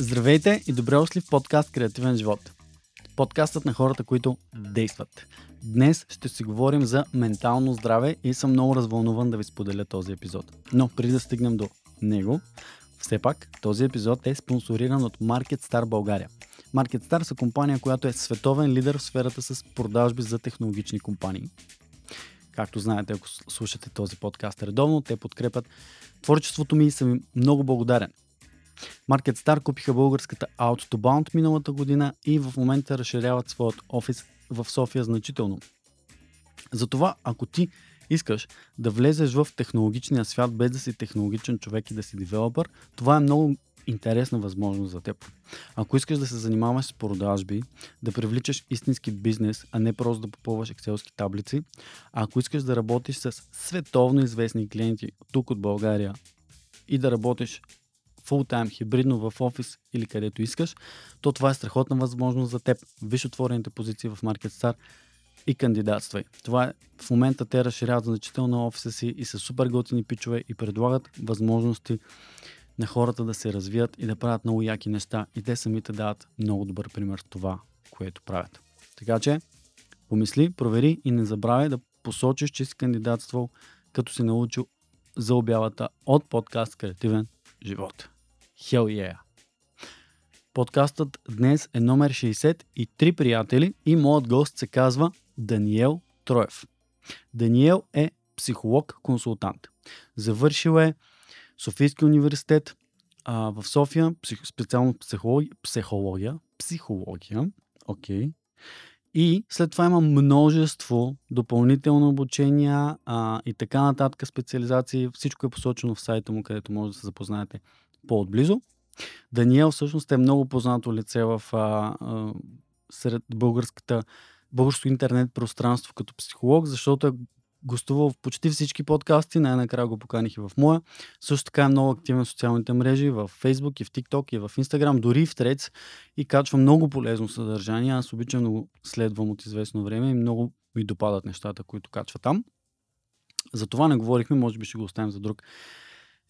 Здравейте и добре дошли в подкаст Креативен живот. Подкастът на хората, които действат. Днес ще си говорим за ментално здраве и съм много развълнуван да ви споделя този епизод. Но преди да стигнем до него, все пак този епизод е спонсориран от Market Star България. Market Star са компания, която е световен лидер в сферата с продажби за технологични компании. Както знаете, ако слушате този подкаст редовно, те подкрепят творчеството ми и съм им много благодарен. Market Star купиха българската Out to Bound миналата година и в момента разширяват своят офис в София значително. Затова, ако ти искаш да влезеш в технологичния свят без да си технологичен човек и да си девелопър, това е много интересна възможност за теб. Ако искаш да се занимаваш с продажби, да привличаш истински бизнес, а не просто да попълваш екселски таблици, а ако искаш да работиш с световно известни клиенти тук от България и да работиш фултайм, хибридно в офис или където искаш, то това е страхотна възможност за теб. Виж отворените позиции в MarketStar и кандидатствай. Това е, в момента те разширяват значително офиса си и са супер готини пичове и предлагат възможности на хората да се развият и да правят много яки неща и те самите дават много добър пример това, което правят. Така че, помисли, провери и не забравяй да посочиш, че си кандидатствал, като си научил за обявата от подкаст Креативен живот. Hell yeah! Подкастът днес е номер 60 и три приятели и моят гост се казва Даниел Троев. Даниел е психолог-консултант. Завършил е Софийския университет а, в София, псих, специално психология, психология, психология, окей. Okay. И след това има множество допълнителни обучения а, и така нататък специализации. Всичко е посочено в сайта му, където може да се запознаете по-отблизо. Даниел всъщност е много познато лице в, а, а, сред българската, българско интернет пространство като психолог, защото е гостувал в почти всички подкасти, най-накрая го поканих и в моя. Също така е много активен в социалните мрежи, в Facebook и в TikTok и в Instagram, дори и в Трец и качва много полезно съдържание. Аз обичам да го следвам от известно време и много ми допадат нещата, които качва там. За това не говорихме, може би ще го оставим за друг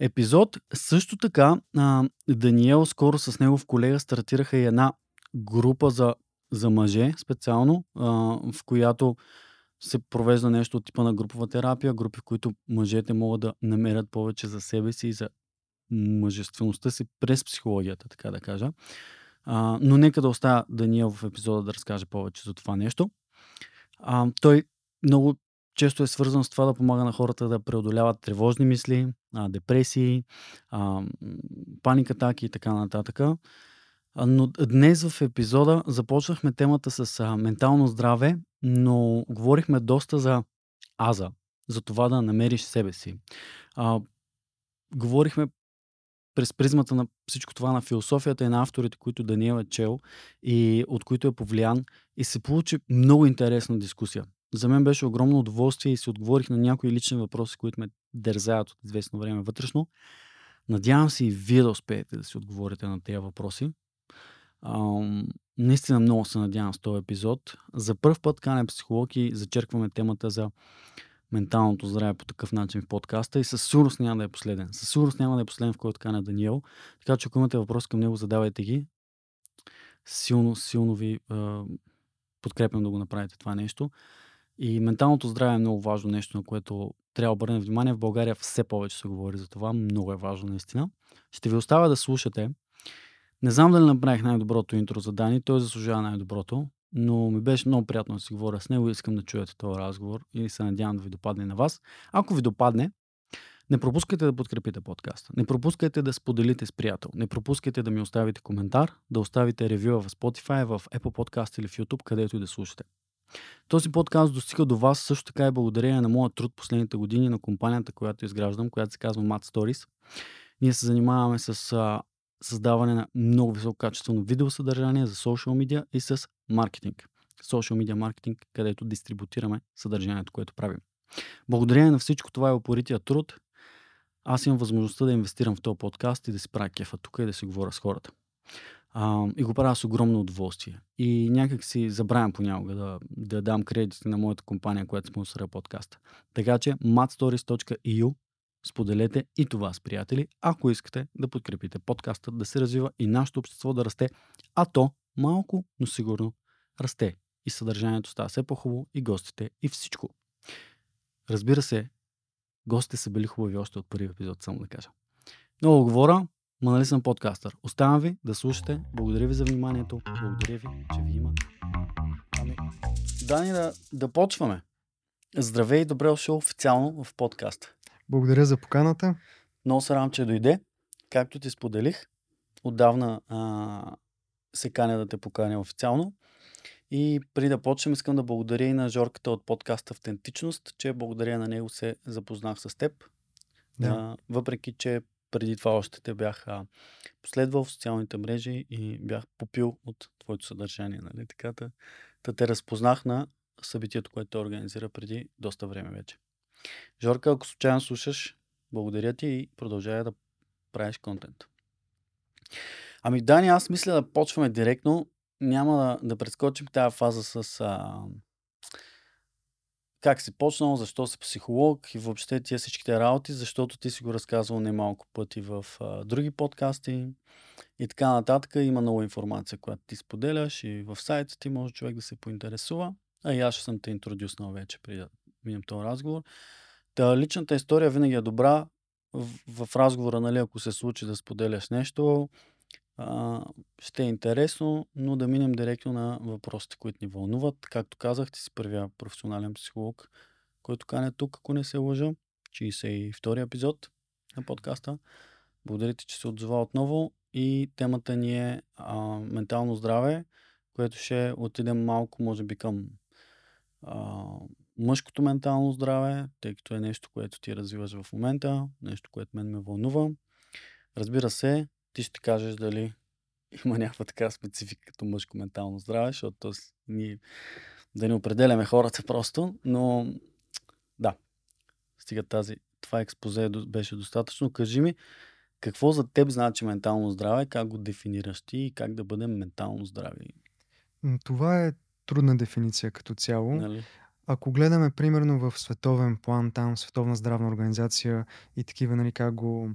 епизод. Също така, а, Даниел скоро с негов колега стартираха и една група за, за мъже специално, а, в която се провежда нещо от типа на групова терапия, групи, в които мъжете могат да намерят повече за себе си и за мъжествеността си през психологията, така да кажа. А, но нека да оставя Даниел в епизода да разкаже повече за това нещо. А, той много често е свързан с това да помага на хората да преодоляват тревожни мисли, а, депресии, а, паникатаки и така нататък. Но днес в епизода започнахме темата с а, ментално здраве, но говорихме доста за аза, за това да намериш себе си. А, говорихме през призмата на всичко това на философията и на авторите, които Даниел е чел и от които е повлиян и се получи много интересна дискусия. За мен беше огромно удоволствие и си отговорих на някои лични въпроси, които ме дързаят от известно време вътрешно. Надявам се и вие да успеете да си отговорите на тези въпроси. Ам, наистина много се надявам с този епизод. За първ път канем психолог и зачеркваме темата за менталното здраве по такъв начин в подкаста и със сигурност няма да е последен. Със сигурност няма да е последен, в който кана Даниел. Така че ако имате въпроси към него, задавайте ги. Силно, силно ви подкрепям да го направите това нещо. И менталното здраве е много важно нещо, на което трябва да обърнем внимание. В България все повече се говори за това. Много е важно, наистина. Ще ви оставя да слушате. Не знам дали направих най-доброто интро за Дани. Той заслужава най-доброто. Но ми беше много приятно да си говоря с него. Искам да чуете този разговор и се надявам да ви допадне на вас. Ако ви допадне, не пропускайте да подкрепите подкаста. Не пропускайте да споделите с приятел. Не пропускайте да ми оставите коментар, да оставите ревю в Spotify, в Apple Podcast или в YouTube, където и да слушате. Този подкаст достига до вас също така и е благодарение на моя труд последните години на компанията, която изграждам, която се казва Mad Stories. Ние се занимаваме с а, създаване на много висококачествено видеосъдържание за социал медиа и с маркетинг. Social медиа маркетинг, където дистрибутираме съдържанието, което правим. Благодарение на всичко това е опорития труд, аз имам възможността да инвестирам в този подкаст и да си правя кефа тук и да си говоря с хората а, и го правя с огромно удоволствие. И някак си забравям понякога да, да дам кредити на моята компания, която спонсора подкаста. Така че matstories.eu споделете и това с приятели, ако искате да подкрепите подкаста, да се развива и нашето общество да расте, а то малко, но сигурно расте. И съдържанието става все по-хубаво, и гостите, и всичко. Разбира се, гостите са били хубави още от първи епизод, само да кажа. Много говоря, ма нали съм подкастър. Оставам ви да слушате. Благодаря ви за вниманието. Благодаря ви, че ви има. Ами, Дани, да, да почваме. Здравей и добре дошъл официално в подкаста. Благодаря за поканата. Много се радвам, че дойде. Както ти споделих, отдавна а, се каня да те поканя официално. И преди да почнем, искам да благодаря и на Жорката от подкаста Автентичност, че благодаря на него се запознах с теб. Да. А, въпреки, че преди това още те бях а, последвал в социалните мрежи и бях попил от твоето съдържание. Нали? Така, да, да те разпознах на събитието, което те организира преди доста време вече. Жорка, ако случайно слушаш, благодаря ти и продължавай да правиш контент. Ами, Дани, аз мисля да почваме директно. Няма да, да прескочим тази фаза с а, как си почнал, защо си психолог и въобще тия всичките работи, защото ти си го разказвал немалко пъти в а, други подкасти и така нататък. Има много информация, която ти споделяш и в сайта ти може човек да се поинтересува. А и аз ще съм те интродюснал вече преди да минем този разговор. Та, личната история винаги е добра в, в разговора, нали, ако се случи да споделяш нещо, а, ще е интересно, но да минем директно на въпросите, които ни вълнуват. Както казах, ти си първия професионален психолог, който каня тук, ако не се лъжа. 62-и епизод на подкаста. Благодаря ти, че се отзова отново и темата ни е а, ментално здраве, което ще отидем малко, може би, към а, мъжкото ментално здраве, тъй като е нещо, което ти развиваш в момента, нещо, което мен ме вълнува. Разбира се, ти ще кажеш дали има някаква така специфика като мъжко ментално здраве, защото ние да не определяме хората просто, но да, стига тази, това експозе беше достатъчно. Кажи ми, какво за теб значи ментално здраве, как го дефинираш ти и как да бъдем ментално здрави? Това е трудна дефиниция като цяло. Нали? Ако гледаме примерно в световен план, там Световна здравна организация и такива, нали, как го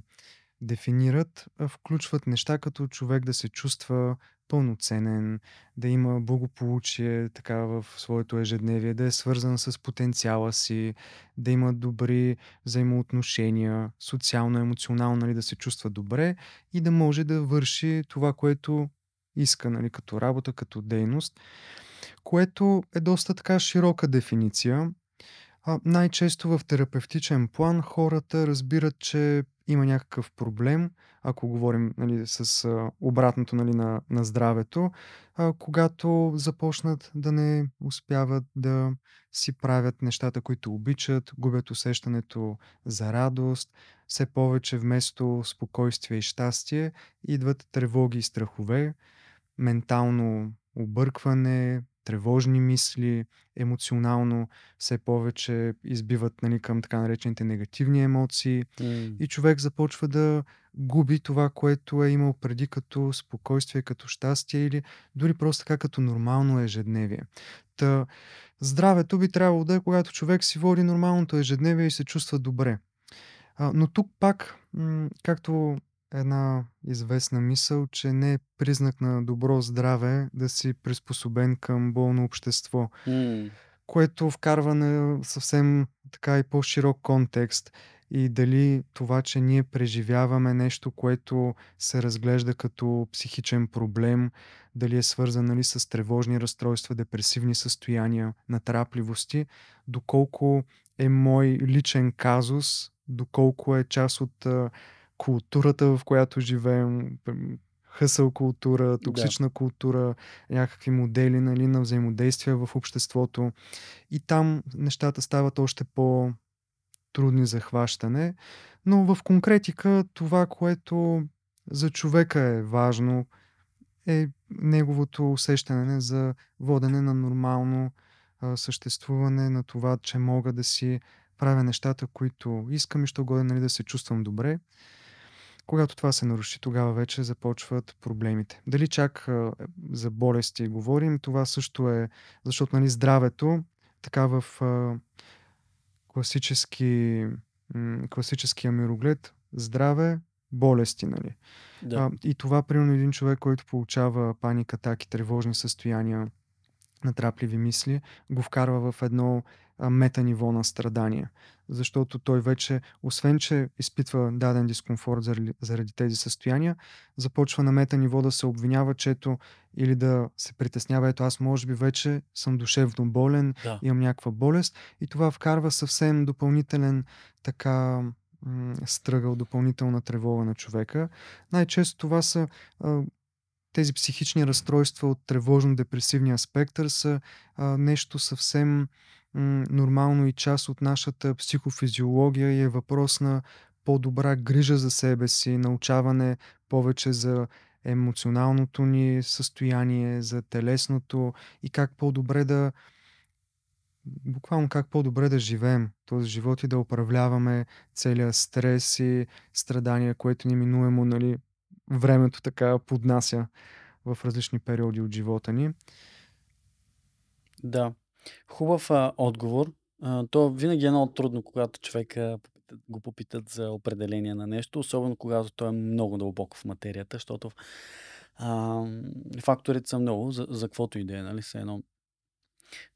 дефинират, включват неща като човек да се чувства пълноценен, да има благополучие така в своето ежедневие, да е свързан с потенциала си, да има добри взаимоотношения, социално-емоционално нали, да се чувства добре и да може да върши това, което иска нали, като работа, като дейност, което е доста така широка дефиниция. А най-често в терапевтичен план хората разбират, че има някакъв проблем, ако говорим нали, с а, обратното нали, на, на здравето, а, когато започнат да не успяват да си правят нещата, които обичат, губят усещането за радост, все повече вместо спокойствие и щастие идват тревоги и страхове, ментално объркване, тревожни мисли, емоционално все повече избиват нали, към така наречените негативни емоции mm. и човек започва да губи това, което е имал преди като спокойствие, като щастие или дори просто така като нормално ежедневие. Та, здравето би трябвало да е, когато човек си води нормалното ежедневие и се чувства добре. А, но тук пак, м- както една известна мисъл, че не е признак на добро здраве да си приспособен към болно общество. Mm. Което вкарва на съвсем така и по-широк контекст. И дали това, че ние преживяваме нещо, което се разглежда като психичен проблем, дали е свързано ли нали, с тревожни разстройства, депресивни състояния, натрапливости, доколко е мой личен казус, доколко е част от културата, в която живеем, хъсъл култура, токсична да. култура, някакви модели нали, на взаимодействие в обществото. И там нещата стават още по трудни за хващане, но в конкретика това, което за човека е важно, е неговото усещане за водене на нормално а, съществуване, на това, че мога да си правя нещата, които искам и ще го нали, да се чувствам добре. Когато това се наруши, тогава вече започват проблемите. Дали чак за болести говорим, това също е, защото нали, здравето, така в класически, класическия мироглед, здраве, болести, нали? Да. А, и това, примерно, един човек, който получава паника, атаки, тревожни състояния, натрапливи мисли, го вкарва в едно мета ниво на страдания. Защото той вече, освен че изпитва даден дискомфорт заради, заради тези състояния, започва на мета ниво да се обвинява, чето или да се притеснява, ето аз може би вече съм душевно болен, да. имам някаква болест и това вкарва съвсем допълнителен така стръгал, допълнителна тревога на човека. Най-често това са тези психични разстройства от тревожно-депресивния спектър са а, нещо съвсем нормално и част от нашата психофизиология и е въпрос на по-добра грижа за себе си, научаване повече за емоционалното ни състояние, за телесното и как по-добре да буквално как по-добре да живеем този живот и да управляваме целият стрес и страдания, което ни минуемо, нали, времето така поднася в различни периоди от живота ни. Да, Хубав а, отговор. А, то винаги е много трудно, когато човека го попитат за определение на нещо, особено когато той е много дълбоко в материята, защото а, факторите са много, за, за каквото и да е, нали? Се едно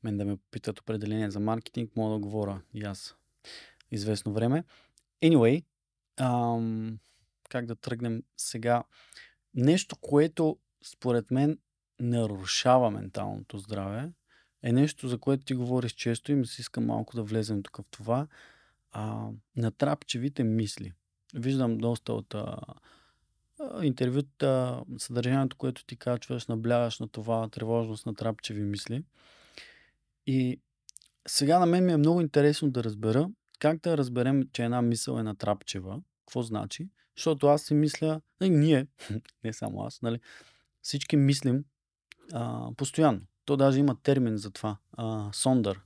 мен да ме попитат определение за маркетинг, мога да говоря и аз известно време. Anyway, а, как да тръгнем сега? Нещо, което според мен нарушава менталното здраве е нещо, за което ти говориш често и ми се иска малко да влезем тук в това. А, натрапчевите мисли. Виждам доста от а, интервюта, съдържанието, което ти качваш, наблягаш на това, тревожност на трапчеви мисли. И сега на мен ми е много интересно да разбера как да разберем, че една мисъл е натрапчева. Какво значи? Защото аз си мисля, и ние, не само аз, нали, всички мислим а, постоянно. То даже има термин за това. А, сондър.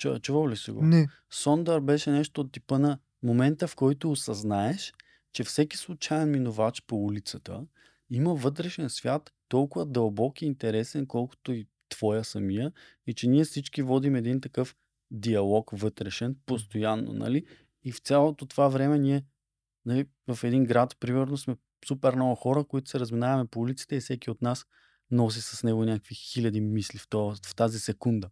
Mm-hmm. Чувал ли си го? Не. Сондър беше нещо от типа на момента, в който осъзнаеш, че всеки случайен минувач по улицата има вътрешен свят толкова дълбок и интересен, колкото и твоя самия, и че ние всички водим един такъв диалог вътрешен, постоянно, нали? И в цялото това време ние нали, в един град, примерно, сме супер много хора, които се разминаваме по улиците и всеки от нас носи с него някакви хиляди мисли в, то, в тази секунда.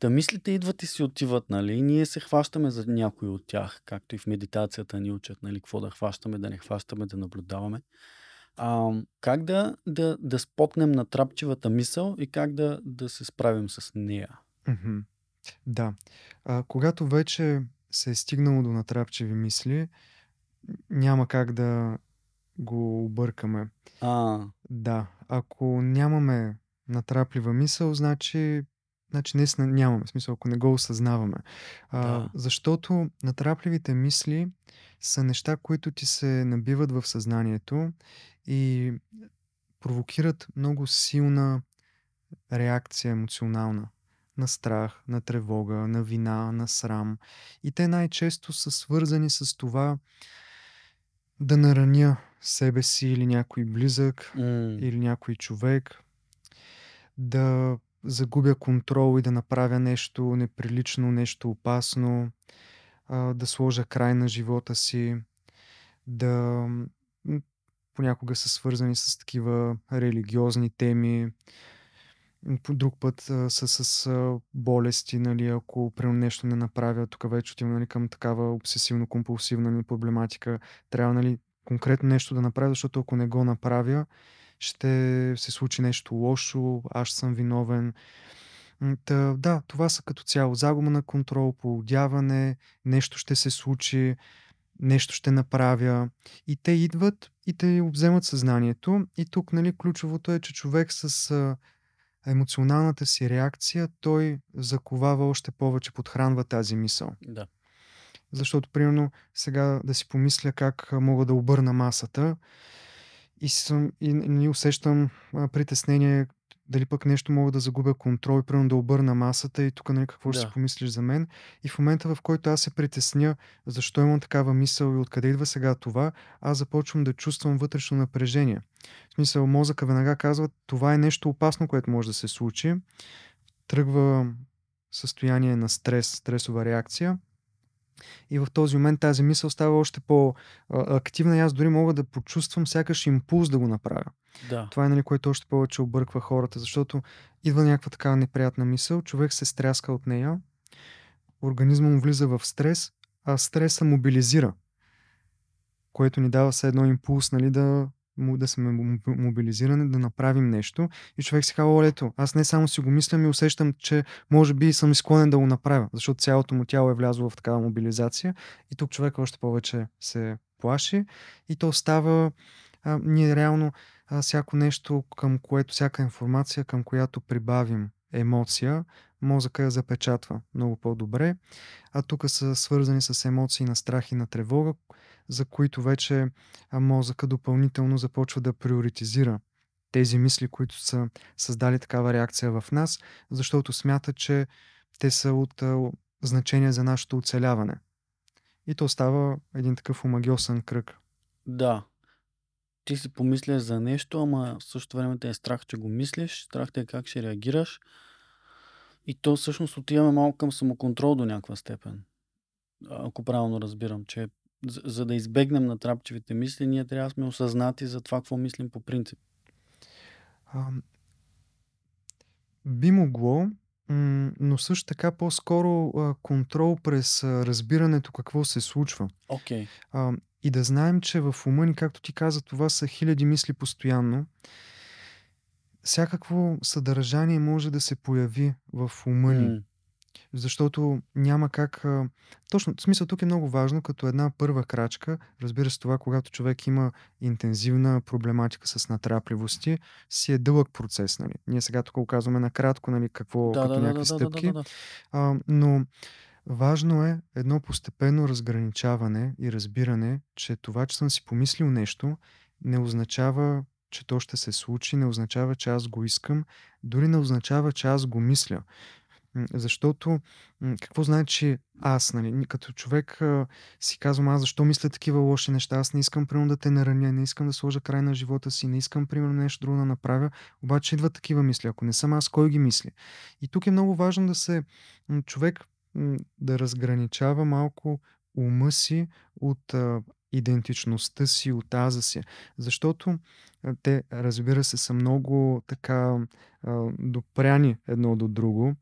Та мислите идват и си отиват, нали? И ние се хващаме за някои от тях, както и в медитацията ни учат, нали? Какво да хващаме, да не хващаме, да наблюдаваме. А, как да, да, да спотнем на трапчевата мисъл и как да, да се справим с нея? Mm-hmm. Да. А, когато вече се е стигнало до натрапчеви мисли, няма как да го объркаме. А. Да, ако нямаме натраплива мисъл, значи, значи наистина нямаме смисъл, ако не го осъзнаваме. А, Защото натрапливите мисли са неща, които ти се набиват в съзнанието и провокират много силна реакция емоционална на страх, на тревога, на вина, на срам. И те най-често са свързани с това да нараня себе си или някой близък mm. или някой човек, да загубя контрол и да направя нещо неприлично, нещо опасно, да сложа край на живота си, да понякога са свързани с такива религиозни теми, по друг път са с болести, нали, ако прямо нещо не направя, тук вече отивам нали, към такава обсесивно-компулсивна ми проблематика, трябва нали, конкретно нещо да направя, защото ако не го направя, ще се случи нещо лошо, аз съм виновен. Та, да, това са като цяло загуба на контрол, поудяване, нещо ще се случи, нещо ще направя. И те идват и те обземат съзнанието. И тук, нали, ключовото е, че човек с емоционалната си реакция, той заковава още повече, подхранва тази мисъл. Да. Защото, примерно, сега да си помисля как мога да обърна масата и, съм, и не нали, усещам а, притеснение дали пък нещо мога да загубя контрол и примерно да обърна масата и тук нали, какво да. ще си помислиш за мен. И в момента, в който аз се притесня защо имам такава мисъл и откъде идва сега това, аз започвам да чувствам вътрешно напрежение. В смисъл, мозъка веднага казва, това е нещо опасно, което може да се случи. Тръгва състояние на стрес, стресова реакция. И в този момент тази мисъл става още по-активна и аз дори мога да почувствам сякаш импулс да го направя. Да. Това е нали, което още повече обърква хората, защото идва някаква такава неприятна мисъл, човек се стряска от нея, организма му влиза в стрес, а стреса мобилизира, което ни дава все едно импулс нали, да да сме мобилизирани, да направим нещо. И човек си казва, лето, аз не само си го мислям и усещам, че може би съм склонен да го направя, защото цялото му тяло е влязло в такава мобилизация. И тук човек още повече се плаши и то става а, ние реално а, всяко нещо, към което, всяка информация, към която прибавим емоция, мозъка я запечатва много по-добре. А тук са свързани с емоции на страх и на тревога, за които вече мозъка допълнително започва да приоритизира тези мисли, които са създали такава реакция в нас, защото смята, че те са от значение за нашето оцеляване. И то става един такъв омагиосен кръг. Да, ти си помисляш за нещо, ама в същото време те е страх, че го мислиш, страх те е как ще реагираш. И то всъщност отиваме малко към самоконтрол до някаква степен. Ако правилно разбирам, че за, за да избегнем на трапчевите мисли, ние трябва да сме осъзнати за това, какво мислим по принцип. А, би могло, но също така по-скоро контрол през разбирането какво се случва. Okay. А, и да знаем, че в ума ни, както ти каза, това са хиляди мисли постоянно. Всякакво съдържание може да се появи в ума ни. Mm. Защото няма как. Точно, в смисъл тук е много важно, като една първа крачка, разбира се, това, когато човек има интензивна проблематика с натрапливости, си е дълъг процес. Нали? Ние сега тук го казваме накратко, нали, какво да, като да, някакви да, стъпки. Да, да, да, да. А, но Важно е едно постепенно разграничаване и разбиране, че това, че съм си помислил нещо, не означава, че то ще се случи, не означава, че аз го искам, дори не означава, че аз го мисля. Защото какво значи аз, нали? Като човек си казвам, аз защо мисля такива лоши неща? Аз не искам, примерно, да те нараня, не искам да сложа край на живота си, не искам, примерно, нещо друго да направя. Обаче идват такива мисли. Ако не съм аз, кой ги мисли? И тук е много важно да се човек да разграничава малко ума си от а, идентичността си, от аза си. Защото а, те, разбира се, са много така а, допряни едно до друго.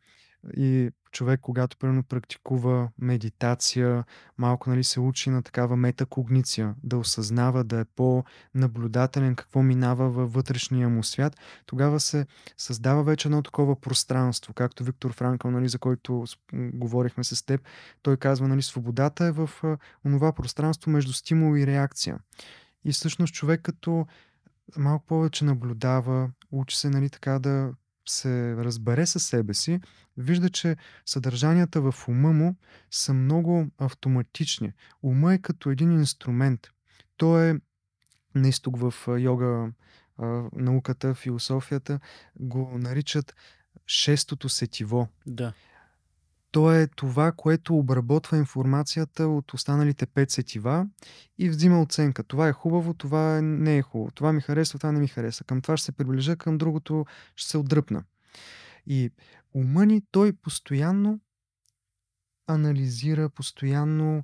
И човек, когато примерно практикува медитация, малко нали, се учи на такава метакогниция, да осъзнава, да е по-наблюдателен какво минава във вътрешния му свят, тогава се създава вече едно такова пространство, както Виктор Франкъл, нали, за който говорихме с теб, той казва, нали, свободата е в онова пространство между стимул и реакция. И всъщност човек като малко повече наблюдава, учи се нали, така да се разбере със себе си, вижда, че съдържанията в ума му са много автоматични. Ума е като един инструмент. Той е На изток в йога науката, философията го наричат шестото сетиво. Да. То е това, което обработва информацията от останалите пет сетива и взима оценка. Това е хубаво, това не е хубаво. Това ми харесва, това не ми харесва. Към това ще се приближа, към другото ще се отдръпна. И ума ни, той постоянно анализира, постоянно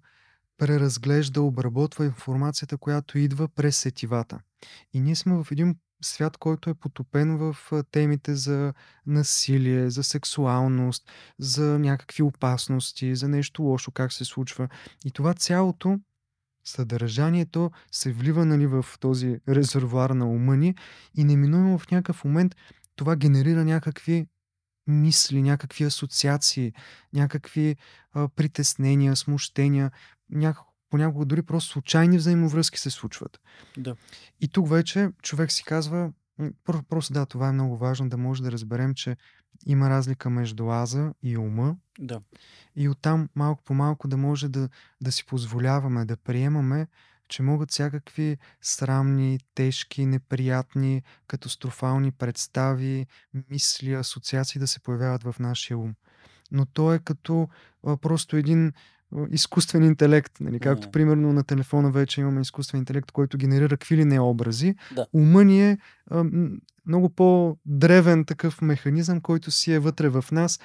преразглежда, обработва информацията, която идва през сетивата. И ние сме в един свят, който е потопен в темите за насилие, за сексуалност, за някакви опасности, за нещо лошо, как се случва. И това цялото съдържанието се влива нали, в този резервуар на ума ни и неминуемо в някакъв момент това генерира някакви мисли, някакви асоциации, някакви а, притеснения, смущения, някакво понякога дори просто случайни взаимовръзки се случват. Да. И тук вече човек си казва, просто да, това е много важно да може да разберем, че има разлика между аза и ума. Да. И оттам малко по малко да може да, да си позволяваме, да приемаме, че могат всякакви срамни, тежки, неприятни, катастрофални представи, мисли, асоциации да се появяват в нашия ум. Но то е като а, просто един изкуствен интелект. Нали? Както mm. примерно на телефона вече имаме изкуствен интелект, който генерира какви ли не образи. Да. Ума ни е а, много по-древен такъв механизъм, който си е вътре в нас,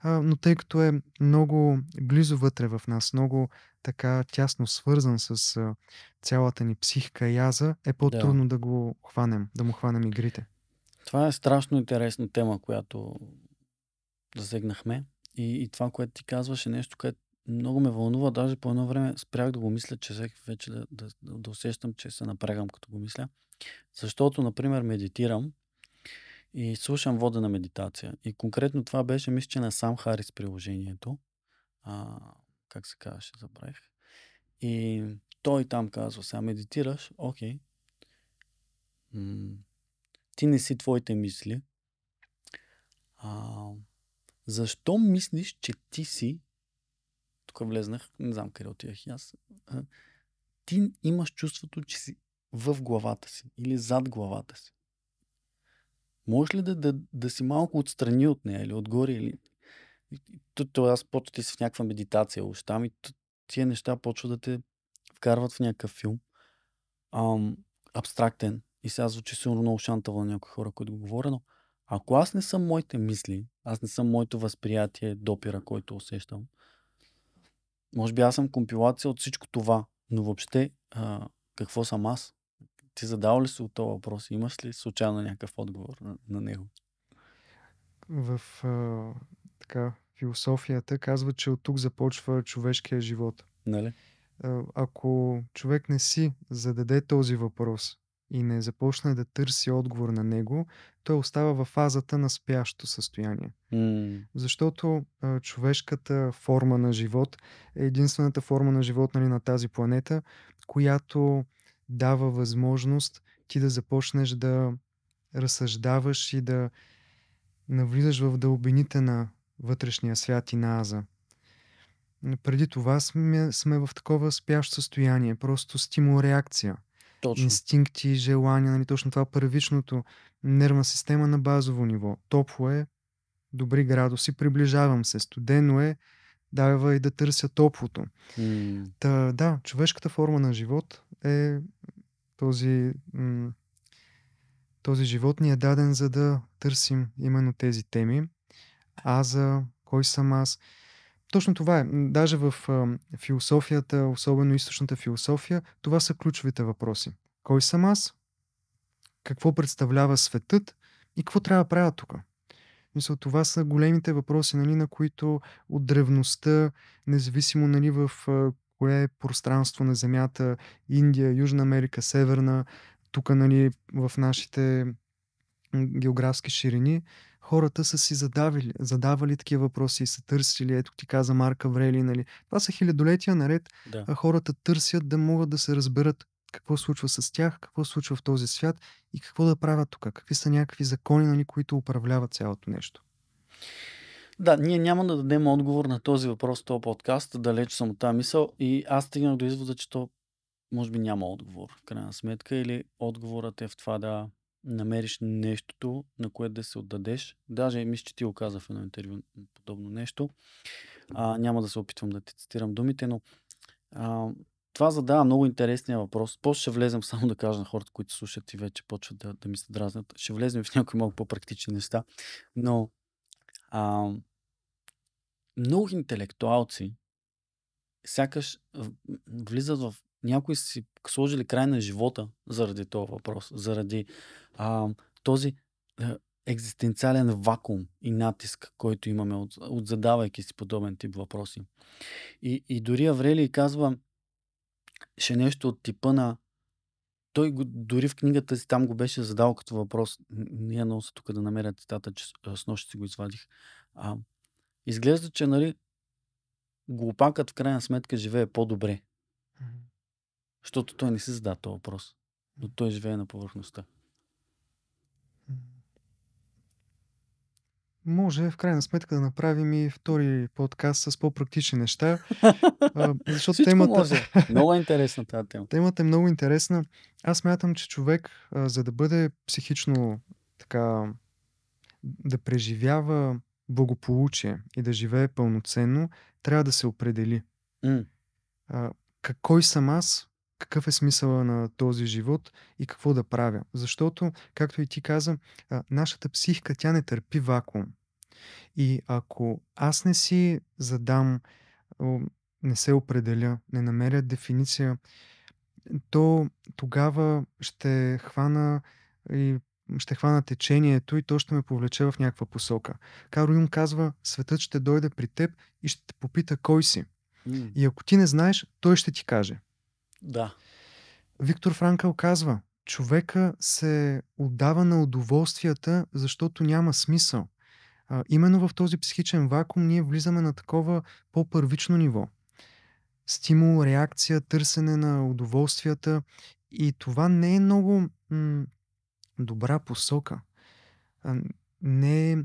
а, но тъй като е много близо вътре в нас, много така тясно свързан с а, цялата ни психика и аза, е по-трудно да. да го хванем, да му хванем игрите. Това е страшно интересна тема, която засегнахме. И, и това, което ти казваше нещо, което много ме вълнува. Даже по едно време спрях да го мисля, че всеки вече да, да, да усещам, че се напрягам като го мисля. Защото, например, медитирам и слушам водена медитация. И конкретно това беше, мисля, че на сам Харис приложението. А, как се казваше, забравих. И той там казва, сега медитираш, окей. М- ти не си твоите мисли. А, защо мислиш, че ти си тук влезнах, не знам къде отивах и аз. Ти имаш чувството, че си в главата си или зад главата си. Може ли да, да, да си малко отстрани от нея или отгоре? Или... Тук то аз почвам ти си в някаква медитация още там и тия неща почват да те вкарват в някакъв филм. Ам, абстрактен. И сега звучи сигурно много шантава на някои хора, които го говоря, но ако аз не съм моите мисли, аз не съм моето възприятие, допира, който усещам, може би аз съм компилация от всичко това, но въобще а, какво съм аз? Ти задава ли се от този въпрос? Имаш ли случайно някакъв отговор на, на него? В а, така, философията казва, че от тук започва човешкия живот. Нали? Ако човек не си зададе този въпрос, и не започне да търси отговор на него, той остава във фазата на спящо състояние. Mm. Защото а, човешката форма на живот е единствената форма на живот нали, на тази планета, която дава възможност ти да започнеш да разсъждаваш и да навлизаш в дълбините на вътрешния свят и на аза. Преди това сме, сме в такова спящо състояние, просто стимул-реакция – точно. инстинкти, желания, нали, точно това първичното. Нервна система на базово ниво. Топло е, добри градуси, приближавам се. Студено е, дава и да търся топлото. Mm. Та, да, човешката форма на живот е този, този живот ни е даден за да търсим именно тези теми. А за кой съм аз? Точно това е. Даже в философията, особено източната философия, това са ключовите въпроси. Кой съм аз? Какво представлява светът? И какво трябва да правя тук? Мисля, това са големите въпроси, нали, на които от древността, независимо нали, в кое е пространство на Земята, Индия, Южна Америка, Северна, тук нали, в нашите географски ширини, хората са си задавали, задавали такива въпроси и са търсили. Ето ти каза Марка Врели. Нали. Това са хилядолетия наред. Да. А хората търсят да могат да се разберат какво случва с тях, какво случва в този свят и какво да правят тук. Какви са някакви закони, нали, които управляват цялото нещо. Да, ние няма да дадем отговор на този въпрос в този подкаст. Далеч съм от тази мисъл и аз стигнах до извода, че то може би няма отговор, в крайна сметка, или отговорът е в това да намериш нещото, на което да се отдадеш. Даже мисля, че ти го каза в едно интервю подобно нещо. А, няма да се опитвам да ти цитирам думите, но а, това задава много интересния въпрос. После ще влезем само да кажа на хората, които слушат и вече почват да, да ми се дразнят. Ще влезем в някои малко по-практични неща. Но а, много интелектуалци сякаш влизат в някои си сложили край на живота заради този въпрос, заради а, този а, екзистенциален вакуум и натиск, който имаме от, от задавайки си подобен тип въпроси. И, и дори Аврелий казва ще е нещо от типа на той го, дори в книгата си там го беше задал като въпрос. Ние я носа тук да намеря цитата, че с нощ си го извадих. А, изглежда, че нали, глупакът в крайна сметка живее по-добре. Защото той не си зададе този въпрос. Но той живее на повърхността. Може в крайна сметка да направим и втори подкаст с по-практични неща. защото Всичко темата... може. Много е интересна тази тема. Темата е много интересна. Аз мятам, че човек, за да бъде психично така, да преживява благополучие и да живее пълноценно, трябва да се определи. Mm. кой съм аз, какъв е смисъла на този живот и какво да правя. Защото, както и ти каза, нашата психика, тя не търпи вакуум. И ако аз не си задам, не се определя, не намеря дефиниция, то тогава ще хвана и ще хвана течението и то ще ме повлече в някаква посока. Каро Юн казва, светът ще дойде при теб и ще те попита кой си. Mm. И ако ти не знаеш, той ще ти каже. Да. Виктор Франкъл казва, човека се отдава на удоволствията, защото няма смисъл. А, именно в този психичен вакуум ние влизаме на такова по-първично ниво. Стимул, реакция, търсене на удоволствията и това не е много м- добра посока. А, не е,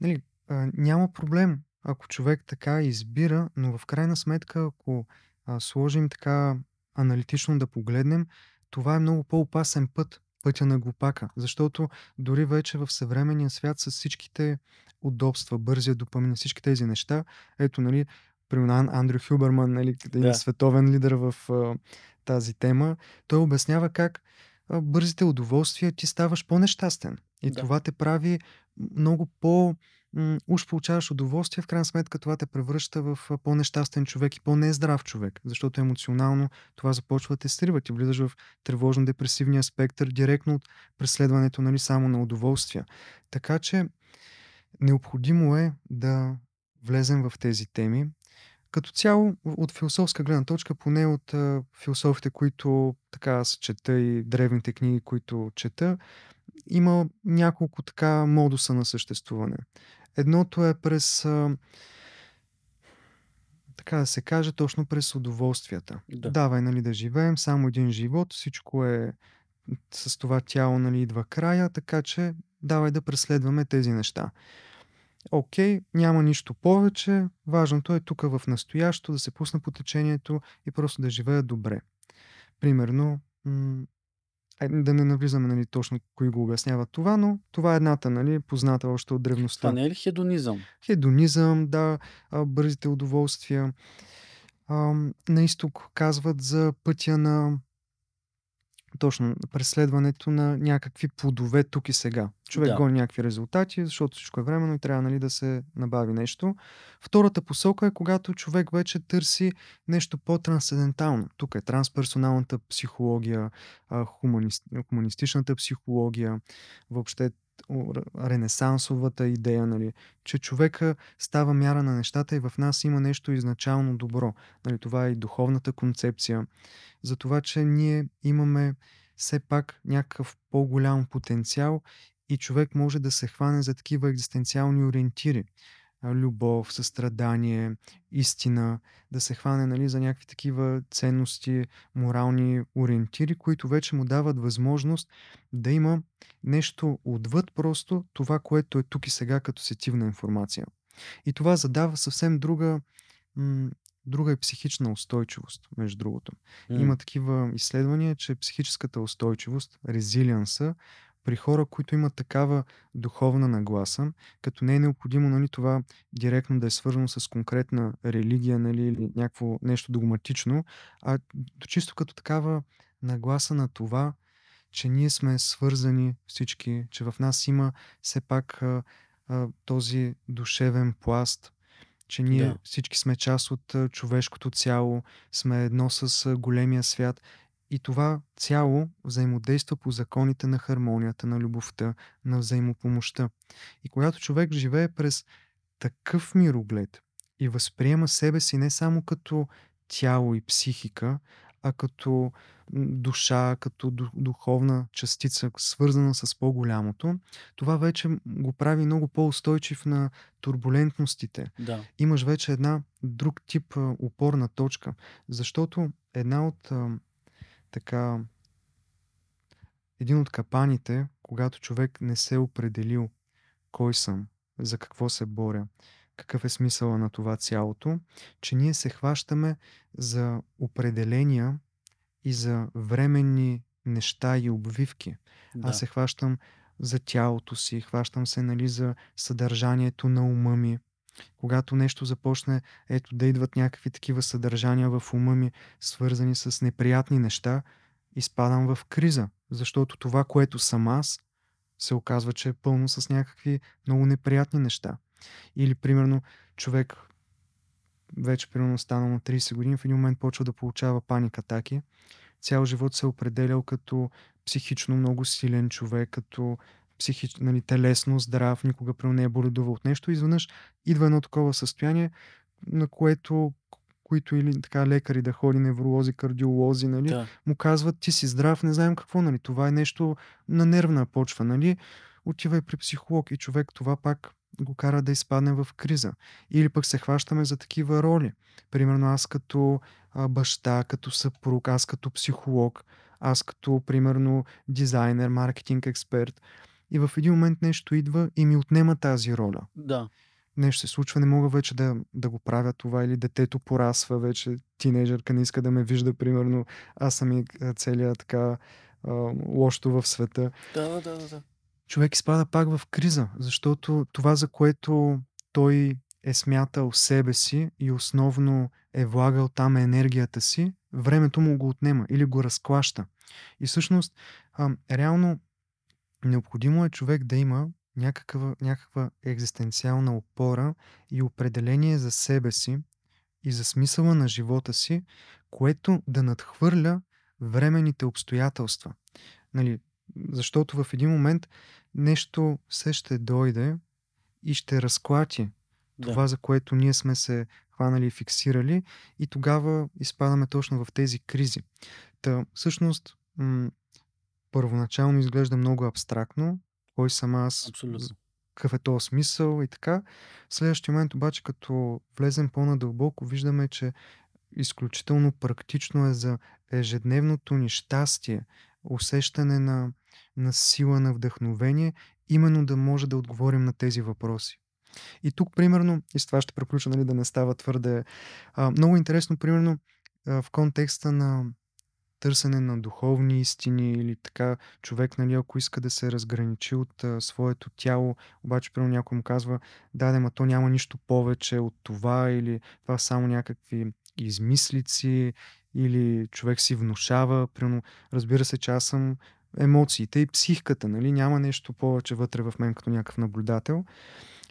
нали, а, няма проблем, ако човек така избира, но в крайна сметка, ако а, сложим така аналитично да погледнем, това е много по-опасен път, пътя на глупака, защото дори вече в съвременния свят с всичките удобства, бързия допамин, всички тези неща, ето, нали, примерно Андрю Хюберман, нали, да. световен лидер в а, тази тема, той обяснява как а, бързите удоволствия ти ставаш по-нещастен. И да. това те прави много по- уж получаваш удоволствие, в крайна сметка това те превръща в по-нещастен човек и по-нездрав човек, защото емоционално това започва да те срива. Ти влизаш в тревожно-депресивния спектър директно от преследването нали, само на удоволствия. Така че необходимо е да влезем в тези теми. Като цяло, от философска гледна точка, поне от а, философите, които така се чета и древните книги, които чета, има няколко така модуса на съществуване. Едното е през, а, така да се каже, точно през удоволствията. Да. Давай, нали, да живеем само един живот, всичко е с това тяло, нали, идва края, така че давай да преследваме тези неща. Окей, няма нищо повече, важното е тук в настоящето да се пусна по течението и просто да живея добре. Примерно, м- да не навлизаме нали, точно кои го обясняват това, но това е едната, нали, позната още от древността. Това не е ли хедонизъм? Хедонизъм, да, бързите удоволствия. А, на изток казват за пътя на точно, преследването на някакви плодове тук и сега. Човек да. гони някакви резултати, защото всичко е временно и трябва нали, да се набави нещо. Втората посока е когато човек вече търси нещо по-трансцендентално. Тук е трансперсоналната психология, хуманист, хуманистичната психология, въобще ренесансовата идея, нали, че човека става мяра на нещата и в нас има нещо изначално добро. Нали, това е и духовната концепция. За това, че ние имаме все пак някакъв по-голям потенциал и човек може да се хване за такива екзистенциални ориентири любов, състрадание, истина, да се хване нали, за някакви такива ценности, морални ориентири, които вече му дават възможност да има нещо отвъд просто това, което е тук и сега като сетивна информация. И това задава съвсем друга, м- друга е психична устойчивост, между другото. Mm. Има такива изследвания, че психическата устойчивост, резилианса, при хора, които имат такава духовна нагласа, като не е необходимо нали, това директно да е свързано с конкретна религия нали, или някакво нещо догматично, а чисто като такава нагласа на това, че ние сме свързани всички, че в нас има все пак а, а, този душевен пласт, че ние да. всички сме част от а, човешкото цяло, сме едно с а, големия свят и това цяло взаимодейства по законите на хармонията, на любовта, на взаимопомощта. И когато човек живее през такъв мироглед и възприема себе си не само като тяло и психика, а като душа, като духовна частица, свързана с по-голямото, това вече го прави много по-устойчив на турбулентностите. Да. Имаш вече една друг тип опорна точка, защото една от така един от капаните, когато човек не се е определил кой съм, за какво се боря, какъв е смисъла на това цялото, че ние се хващаме за определения и за временни неща и обвивки. Да. Аз се хващам за тялото си, хващам се нали, за съдържанието на ума ми, когато нещо започне, ето да идват някакви такива съдържания в ума ми, свързани с неприятни неща, изпадам в криза, защото това, което съм аз, се оказва, че е пълно с някакви много неприятни неща. Или, примерно, човек вече примерно станал на 30 години, в един момент почва да получава паник атаки. Цял живот се е определял като психично много силен човек, като психи, нали, телесно, здрав, никога при не е боледувал от нещо, изведнъж идва едно такова състояние, на което които или така лекари да ходи, невролози, кардиолози, нали, да. му казват, ти си здрав, не знаем какво, нали, това е нещо на нервна почва, нали, отивай при психолог и човек това пак го кара да изпадне в криза. Или пък се хващаме за такива роли. Примерно аз като а, баща, като съпруг, аз като психолог, аз като, примерно, дизайнер, маркетинг експерт и в един момент нещо идва и ми отнема тази роля. Да. Нещо се случва, не мога вече да, да го правя това или детето порасва вече, тинейджърка не иска да ме вижда, примерно, аз съм и целият така а, лошо в света. Да, да, да, да. Човек изпада пак в криза, защото това, за което той е смятал себе си и основно е влагал там енергията си, времето му го отнема или го разклаща. И всъщност, а, реално Необходимо е човек да има някаква, някаква екзистенциална опора и определение за себе си и за смисъла на живота си, което да надхвърля времените обстоятелства. Нали, защото в един момент нещо се ще дойде и ще разклати да. това, за което ние сме се хванали и фиксирали и тогава изпадаме точно в тези кризи. Та, всъщност, м- първоначално изглежда много абстрактно. Кой съм аз? Абсолютно. Какъв е този смисъл и така. В следващия момент обаче, като влезем по-надълбоко, виждаме, че изключително практично е за ежедневното ни щастие, усещане на, на сила, на вдъхновение, именно да може да отговорим на тези въпроси. И тук, примерно, и с това ще приключа, нали, да не става твърде. А, много интересно, примерно, а, в контекста на търсене на духовни истини или така човек, нали, ако иска да се разграничи от а, своето тяло, обаче прино някой му казва, да, да, ма то няма нищо повече от това или това само някакви измислици или човек си внушава, примерно, разбира се, че аз съм емоциите и психиката, нали, няма нещо повече вътре в мен като някакъв наблюдател.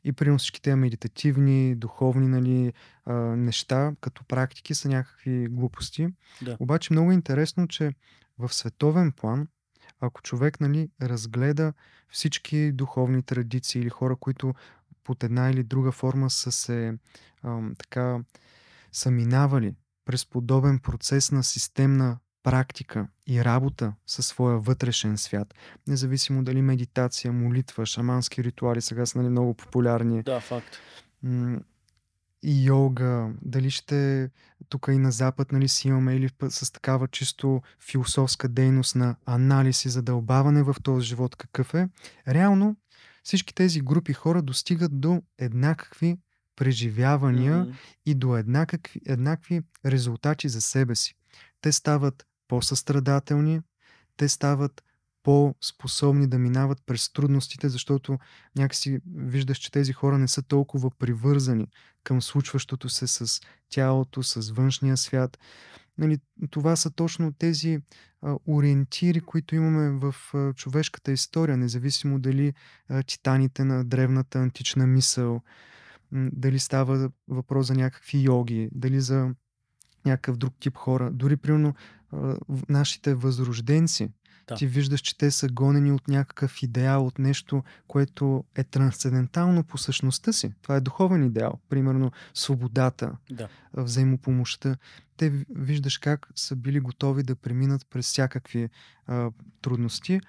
И примерно всички тези медитативни, духовни нали, а, неща, като практики, са някакви глупости. Да. Обаче много е интересно, че в световен план, ако човек нали, разгледа всички духовни традиции или хора, които под една или друга форма са се а, така са минавали през подобен процес на системна практика и работа със своя вътрешен свят, независимо дали медитация, молитва, шамански ритуали, сега са нали, много популярни. Да, факт. И йога, дали ще тук и на Запад нали, си имаме или с такава чисто философска дейност на анализ и задълбаване в този живот какъв е, реално всички тези групи хора достигат до еднакви преживявания mm-hmm. и до еднакви, еднакви резултати за себе си. Те стават по-състрадателни, те стават по-способни да минават през трудностите, защото някакси виждаш, че тези хора не са толкова привързани към случващото се с тялото, с външния свят. Нали, това са точно тези а, ориентири, които имаме в а, човешката история, независимо дали а, титаните на древната антична мисъл, м- дали става въпрос за някакви йоги, дали за някакъв друг тип хора. Дори, примерно, нашите възрожденци. Да. Ти виждаш, че те са гонени от някакъв идеал, от нещо, което е трансцендентално по същността си. Това е духовен идеал. Примерно свободата, да. взаимопомощта. Те виждаш как са били готови да преминат през всякакви а, трудности.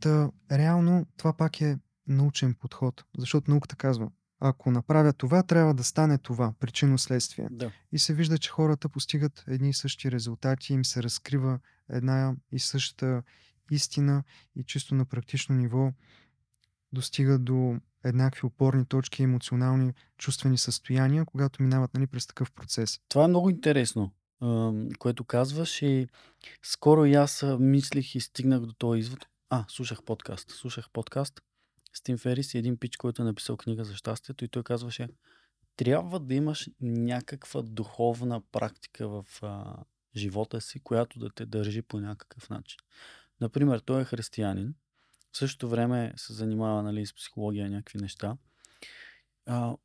Та, реално това пак е научен подход, защото науката казва, ако направя това, трябва да стане това, причинно-следствие. Да. И се вижда, че хората постигат едни и същи резултати, им се разкрива една и съща истина и чисто на практично ниво достига до еднакви опорни точки, емоционални, чувствени състояния, когато минават нали, през такъв процес. Това е много интересно, което казваш и скоро и аз мислих и стигнах до този извод. А, слушах подкаст. Слушах подкаст Стим Ферис и един пич, който е написал книга за щастието и той казваше, трябва да имаш някаква духовна практика в а, живота си, която да те държи по някакъв начин. Например, той е християнин, в същото време се занимава нали, с психология някакви неща. А,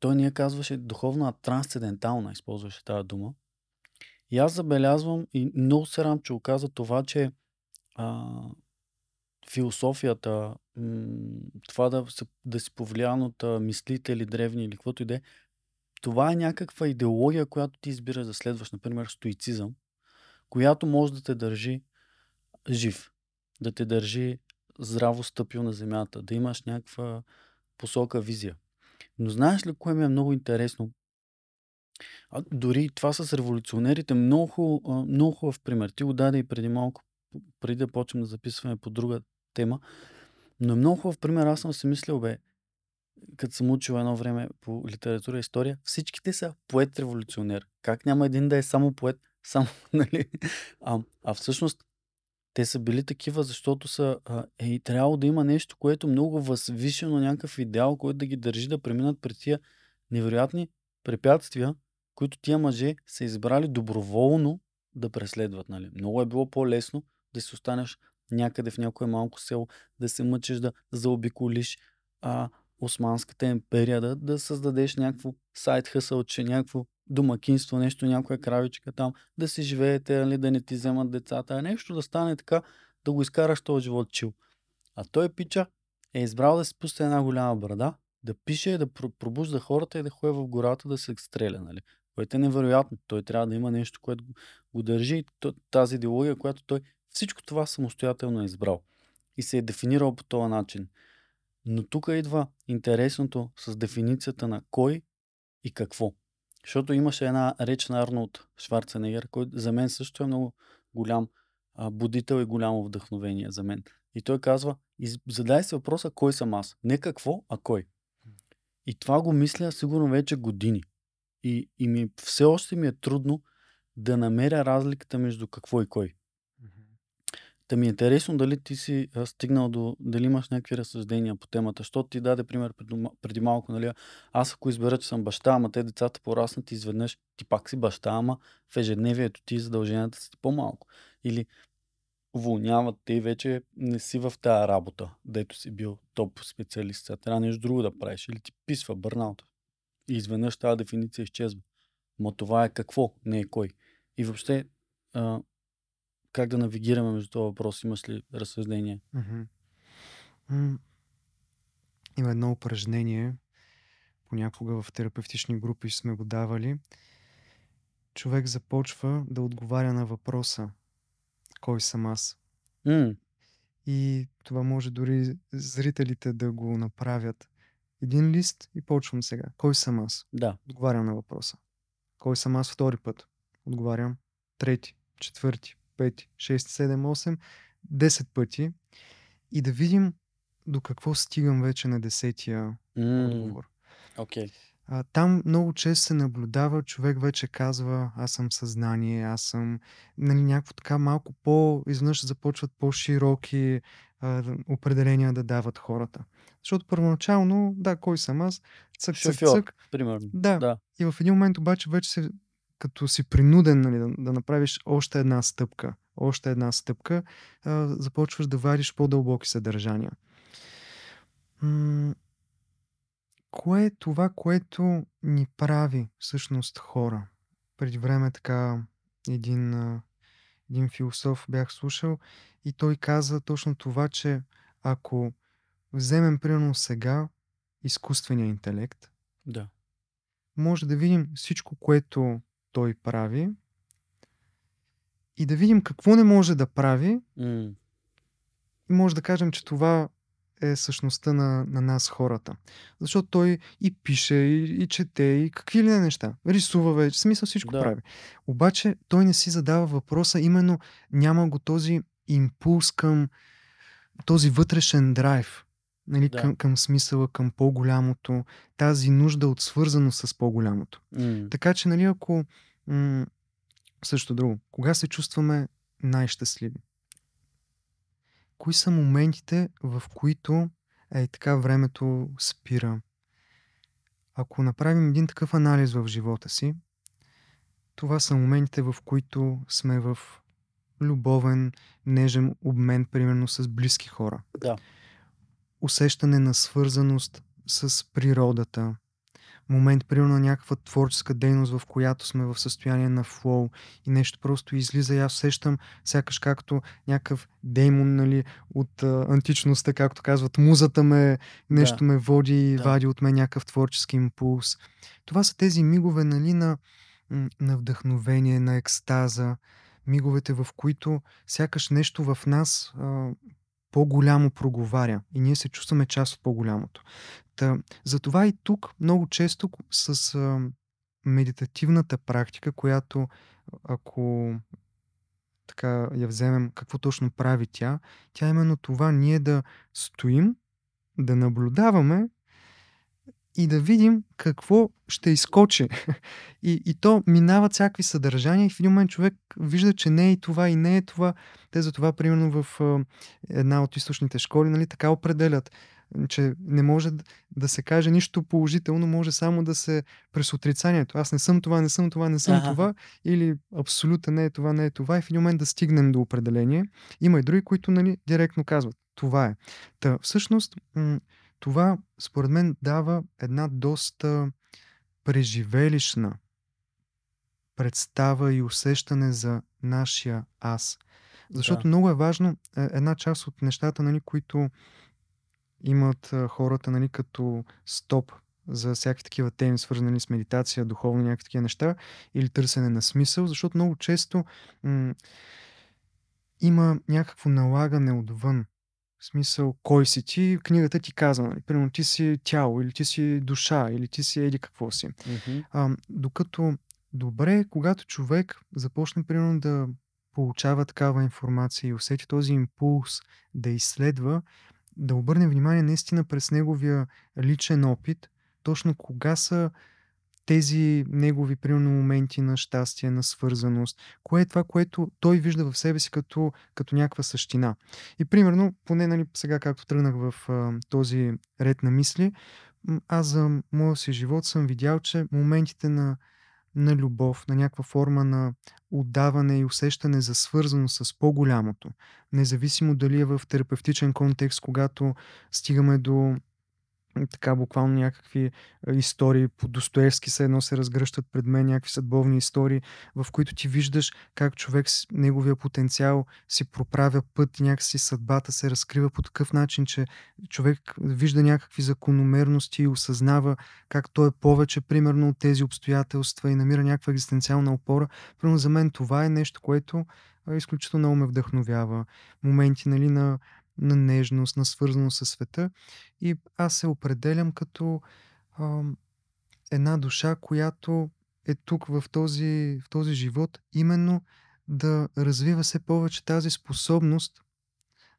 той ни казваше духовна трансцендентална, използваше тази дума. И аз забелязвам и много се рам, че оказа това, че а, философията, това да, се, да си повлиян от мислители, древни или каквото и да е, това е някаква идеология, която ти избираш да следваш, например стоицизъм, която може да те държи жив, да те държи здраво стъпил на земята, да имаш някаква посока визия. Но знаеш ли кое ми е много интересно? А, дори това с революционерите, много, много хубав пример. Ти го даде и преди малко, преди да почнем да записваме по друга тема. Но е много хубав пример. Аз съм си мислил, бе, като съм учил едно време по литература и история, всичките са поет-революционер. Как няма един да е само поет, само, нали? А, а всъщност, те са били такива, защото са е, и трябвало да има нещо, което много възвишено, някакъв идеал, който да ги държи да преминат през тия невероятни препятствия, които тия мъже са избрали доброволно да преследват. Нали? Много е било по-лесно да си останеш някъде в някое малко село, да се мъчиш да заобиколиш а, Османската империя, да, да създадеш някакво сайт хъсълче, някакво домакинство, нещо, някоя кравичка там, да си живеете, нали, да не ти вземат децата, а нещо да стане така, да го изкараш този живот чил. А той пича е избрал да си пусне една голяма брада, да пише, да пробужда хората и да ходи в гората да се стреля, нали? Което е невероятно. Той трябва да има нещо, което го държи. Тази идеология, която той всичко това самостоятелно е избрал и се е дефинирал по този начин. Но тук идва интересното с дефиницията на кой и какво. Защото имаше една реч на Арнолд Шварценегер, който за мен също е много голям а, будител и голямо вдъхновение за мен. И той казва, задай се въпроса кой съм аз. Не какво, а кой. И това го мисля сигурно вече години. И, и ми, все още ми е трудно да намеря разликата между какво и кой. Та ми е интересно дали ти си стигнал до, дали имаш някакви разсъждения по темата, защото ти даде пример преди малко, нали, аз ако избера, че съм баща, ама те децата пораснат и изведнъж ти пак си баща, ама в ежедневието ти задълженията са ти по-малко. Или уволняват те и вече не си в тая работа, дето си бил топ специалист. А трябва нещо друго да правиш. Или ти писва бърнаут. И изведнъж тази дефиниция изчезва. Ма това е какво, не е кой. И въобще как да навигираме между този въпрос? Имаш ли разсъждение? Mm-hmm. Има едно упражнение, понякога в терапевтични групи сме го давали. Човек започва да отговаря на въпроса кой съм аз. Mm. И това може дори зрителите да го направят. Един лист и почвам сега. Кой съм аз? Да. Отговарям на въпроса. Кой съм аз втори път? Отговарям. Трети, четвърти, 5, 6, 7, 8, 10 пъти и да видим до какво стигам вече на десетия mm. отговор. Okay. А, там много често се наблюдава, човек вече казва, аз съм съзнание, аз съм нали, някакво така малко по... Изведнъж започват по-широки а, определения да дават хората. Защото първоначално, да, кой съм аз? Цък, цък, цък, цък. примерно. Да. да. И в един момент обаче вече се като си принуден нали, да, да направиш още една стъпка, още една стъпка, а, започваш да вариш по-дълбоки съдържания. М- кое е това, което ни прави всъщност хора? Преди време така един, един философ бях слушал и той каза точно това, че ако вземем примерно сега изкуствения интелект, да. може да видим всичко, което той прави и да видим какво не може да прави. Mm. може да кажем, че това е същността на, на нас хората. Защото той и пише, и, и чете, и какви ли не неща. Рисува вече, смисъл всичко да. прави. Обаче той не си задава въпроса, именно няма го този импулс към този вътрешен драйв. Нали, да. към, към смисъла, към по-голямото, тази нужда от свързаност с по-голямото. Mm. Така че, нали, ако М- също друго. Кога се чувстваме най-щастливи? Кои са моментите, в които е така времето спира? Ако направим един такъв анализ в живота си, това са моментите, в които сме в любовен, нежен обмен, примерно с близки хора. Да. Усещане на свързаност с природата, момент, примерно някаква творческа дейност, в която сме в състояние на флоу и нещо просто излиза и аз усещам сякаш както някакъв демон нали, от а, античността, както казват, музата ме, нещо да. ме води и да. вади от мен някакъв творчески импулс. Това са тези мигове нали, на, на вдъхновение, на екстаза, миговете, в които сякаш нещо в нас а, по-голямо проговаря и ние се чувстваме част от по-голямото. Та, затова и тук много често с а, медитативната практика, която ако така я вземем, какво точно прави тя, тя е именно това ние да стоим, да наблюдаваме и да видим какво ще изкочи. И, и то минават всякакви съдържания и в един момент човек вижда, че не е и това, и не е това. Те за това, примерно в една от източните школи, нали, така определят, че не може да се каже нищо положително, може само да се през отрицанието. Аз не съм това, не съм това, не съм ага. това, или абсолютно не е това, не е това. И в един момент да стигнем до определение. Има и други, които нали, директно казват това е. Та, всъщност, това, според мен, дава една доста преживелищна представа и усещане за нашия аз. Защото да. много е важно е, една част от нещата, нали, които имат е, хората нали, като стоп за всякакви такива теми, свързани с медитация, духовно, някакви такива неща или търсене на смисъл, защото много често м- има някакво налагане отвън в смисъл, кой си ти, книгата ти казва, нали? примерно ти си тяло, или ти си душа, или ти си еди какво си. Mm-hmm. А, докато добре, когато човек започне, примерно, да получава такава информация и усети този импулс да изследва, да обърне внимание наистина през неговия личен опит, точно кога са тези негови примерно моменти на щастие, на свързаност, кое е това, което той вижда в себе си като, като някаква същина. И примерно, поне нали, сега както тръгнах в а, този ред на мисли, аз за моя си живот съм видял, че моментите на, на любов, на някаква форма на отдаване и усещане за свързано с по-голямото, независимо дали е в терапевтичен контекст, когато стигаме до така буквално някакви истории по Достоевски се едно се разгръщат пред мен, някакви съдбовни истории, в които ти виждаш как човек с неговия потенциал си проправя път и някакси съдбата се разкрива по такъв начин, че човек вижда някакви закономерности и осъзнава как той е повече, примерно, от тези обстоятелства и намира някаква екзистенциална опора. Примерно за мен това е нещо, което изключително много ме вдъхновява. Моменти нали, на на нежност, на свързаност със света. И аз се определям като а, една душа, която е тук в този, в този живот, именно да развива се повече тази способност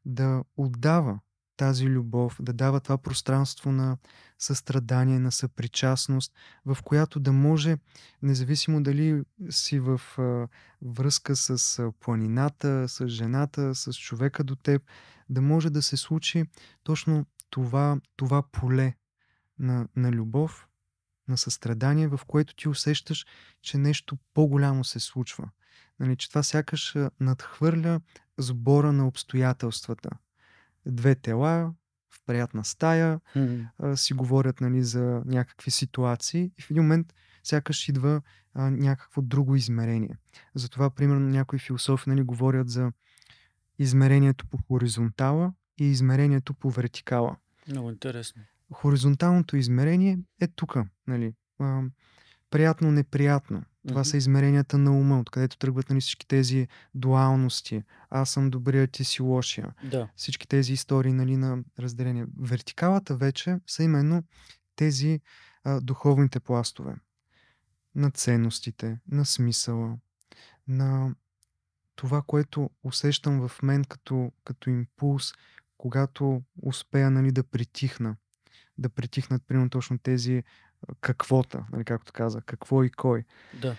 да отдава тази любов, да дава това пространство на състрадание, на съпричастност, в която да може, независимо дали си в а, връзка с планината, с жената, с човека до теб, да може да се случи точно това, това поле на, на любов, на състрадание, в което ти усещаш, че нещо по-голямо се случва. Нали, че това сякаш надхвърля сбора на обстоятелствата. Две тела в приятна стая mm-hmm. си говорят нали, за някакви ситуации и в един момент сякаш идва а, някакво друго измерение. Затова, примерно, някои философи нали, говорят за измерението по хоризонтала и измерението по вертикала. Много интересно. Хоризонталното измерение е тук, нали? приятно, неприятно. Това mm-hmm. са измеренията на ума, откъдето тръгват нали, всички тези дуалности. Аз съм добрия, ти си лошия. Да. Всички тези истории нали, на разделение. Вертикалата вече са именно тези а, духовните пластове. На ценностите, на смисъла, на това, което усещам в мен като, като импулс, когато успея нали, да притихна, да притихнат примерно точно тези каквота, нали, както каза, какво и кой. Да.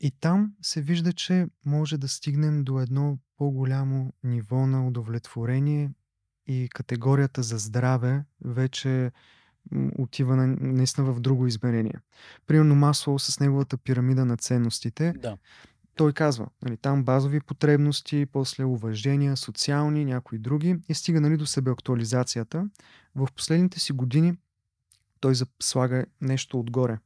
И там се вижда, че може да стигнем до едно по-голямо ниво на удовлетворение и категорията за здраве вече отива на, наистина в друго измерение. Примерно масло с неговата пирамида на ценностите. Да той казва, нали, там базови потребности, после уважения, социални, някои други и стига нали, до себеактуализацията. В последните си години той слага нещо отгоре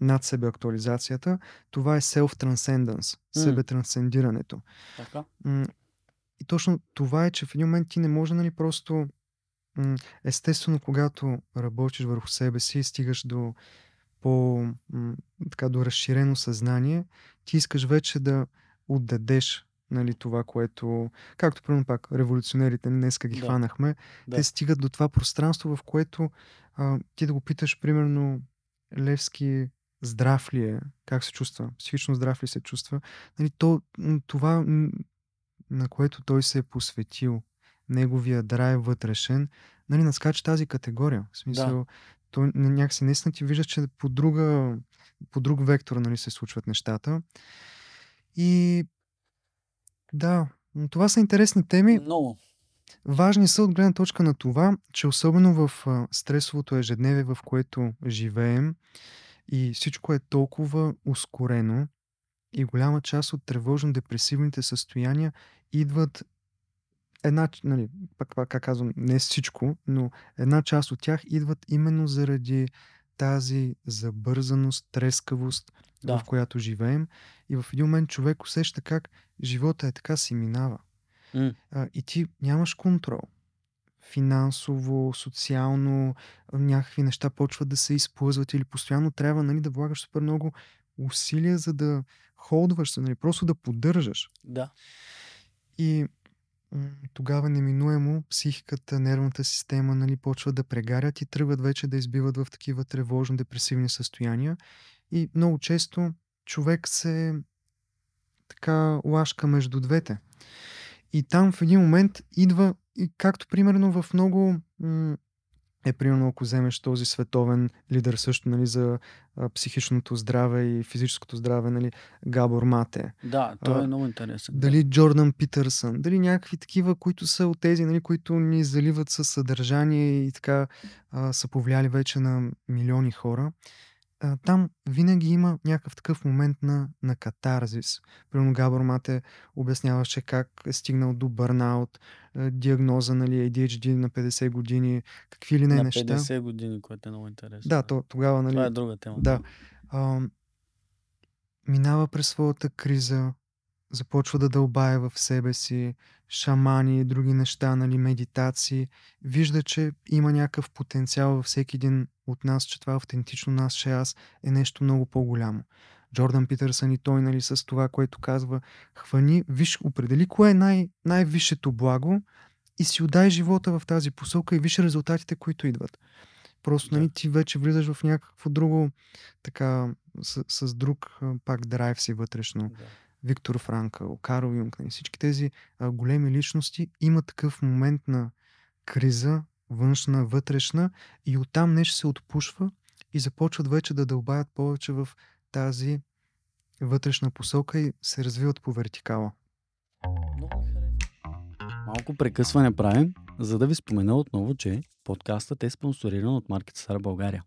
над себе актуализацията. Това е self-transcendence, mm. себетрансцендирането. Така. И точно това е, че в един момент ти не може нали просто естествено, когато работиш върху себе си, стигаш до по така до разширено съзнание, ти искаш вече да отдадеш нали, това, което, както примерно пак революционерите днеска ги да. хванахме, да. те стигат до това пространство, в което а, ти да го питаш, примерно, Левски здрав ли е, как се чувства, психично здрав ли се чувства, нали, то, това, на което той се е посветил, неговия драйв вътрешен, нали, наскача тази категория. В смисъл, да то някакси наистина ти виждаш, че по, друга, по друг вектор нали, се случват нещата. И да, това са интересни теми. Много. Важни са от гледна точка на това, че особено в стресовото ежедневие, в което живеем и всичко е толкова ускорено и голяма част от тревожно-депресивните състояния идват една, нали, пак, пак казвам, не всичко, но една част от тях идват именно заради тази забързаност, трескавост, да. в която живеем. И в един момент човек усеща как живота е така си минава. Mm. А, и ти нямаш контрол. Финансово, социално, някакви неща почват да се използват. или постоянно трябва нали, да влагаш супер много усилия, за да холдваш се, нали, просто да поддържаш. Да. И тогава неминуемо психиката, нервната система нали, почва да прегарят и тръгват вече да избиват в такива тревожно-депресивни състояния. И много често човек се така лашка между двете. И там в един момент идва, и както примерно в много м- е примерно ако вземеш този световен лидер също нали, за а, психичното здраве и физическото здраве, нали, Габор Мате. Да, той е много интересен. А, дали Джордан Питърсън, дали някакви такива, които са от тези, нали, които ни заливат със съдържание и така а, са повлияли вече на милиони хора а, там винаги има някакъв такъв момент на, на катарзис. Примерно Габор Мате обясняваше как е стигнал до бърнаут, диагноза нали, ADHD на 50 години, какви ли не на неща. На 50 години, което е много интересно. Да, то, тогава... Нали, Това е друга тема. Да. А, минава през своята криза, започва да дълбае в себе си, шамани и други неща, нали, медитации, вижда, че има някакъв потенциал във всеки един от нас, че това автентично наше аз е нещо много по-голямо. Джордан Питърсън и той, нали, с това, което казва, хвани, виж, определи кое е най- най-висшето благо и си отдай живота в тази посока и виж резултатите, които идват. Просто, нали, да. нали, ти вече влизаш в някакво друго, така, с, с друг пак драйв си вътрешно. Да Виктор Франкъл, Карл Юнг, и нали, всички тези а, големи личности има такъв момент на криза, външна, вътрешна и оттам нещо се отпушва и започват вече да дълбаят повече в тази вътрешна посока и се развиват по вертикала. Малко прекъсване правим, за да ви спомена отново, че подкастът е спонсориран от Market Star България.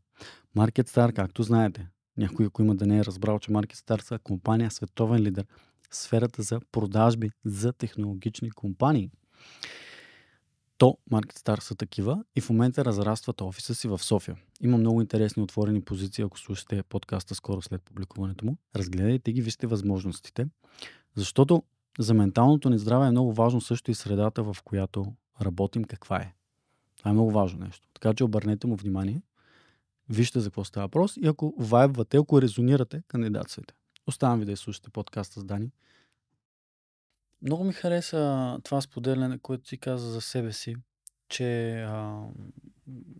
Star, както знаете, някой, ако има да не е разбрал, че MarketStar са компания световен лидер сферата за продажби за технологични компании. То MarketStar са такива и в момента разрастват офиса си в София. Има много интересни отворени позиции, ако слушате подкаста скоро след публикуването му. Разгледайте ги, вижте възможностите, защото за менталното ни здраве е много важно също и средата, в която работим, каква е. Това е много важно нещо. Така че обърнете му внимание, вижте за какво става въпрос и ако вайбвате, ако резонирате, кандидатствайте. Оставам ви да изслушате подкаста с Дани. Много ми хареса това споделяне, което ти каза за себе си, че а,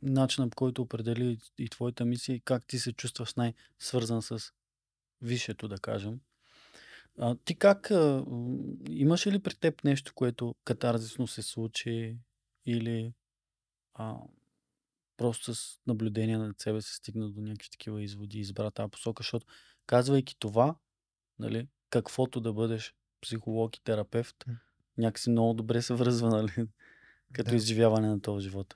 начинът, по който определи и твоята мисия и как ти се чувстваш най-свързан с висшето, да кажем. А, ти как, а, имаш ли при теб нещо, което катарзисно се случи или а, просто с наблюдение на себе се стигна до някакви такива изводи и избра тази посока, защото Казвайки това, нали, каквото да бъдеш психолог и терапевт, някакси много добре се връзва, нали, като да. изживяване на този живот.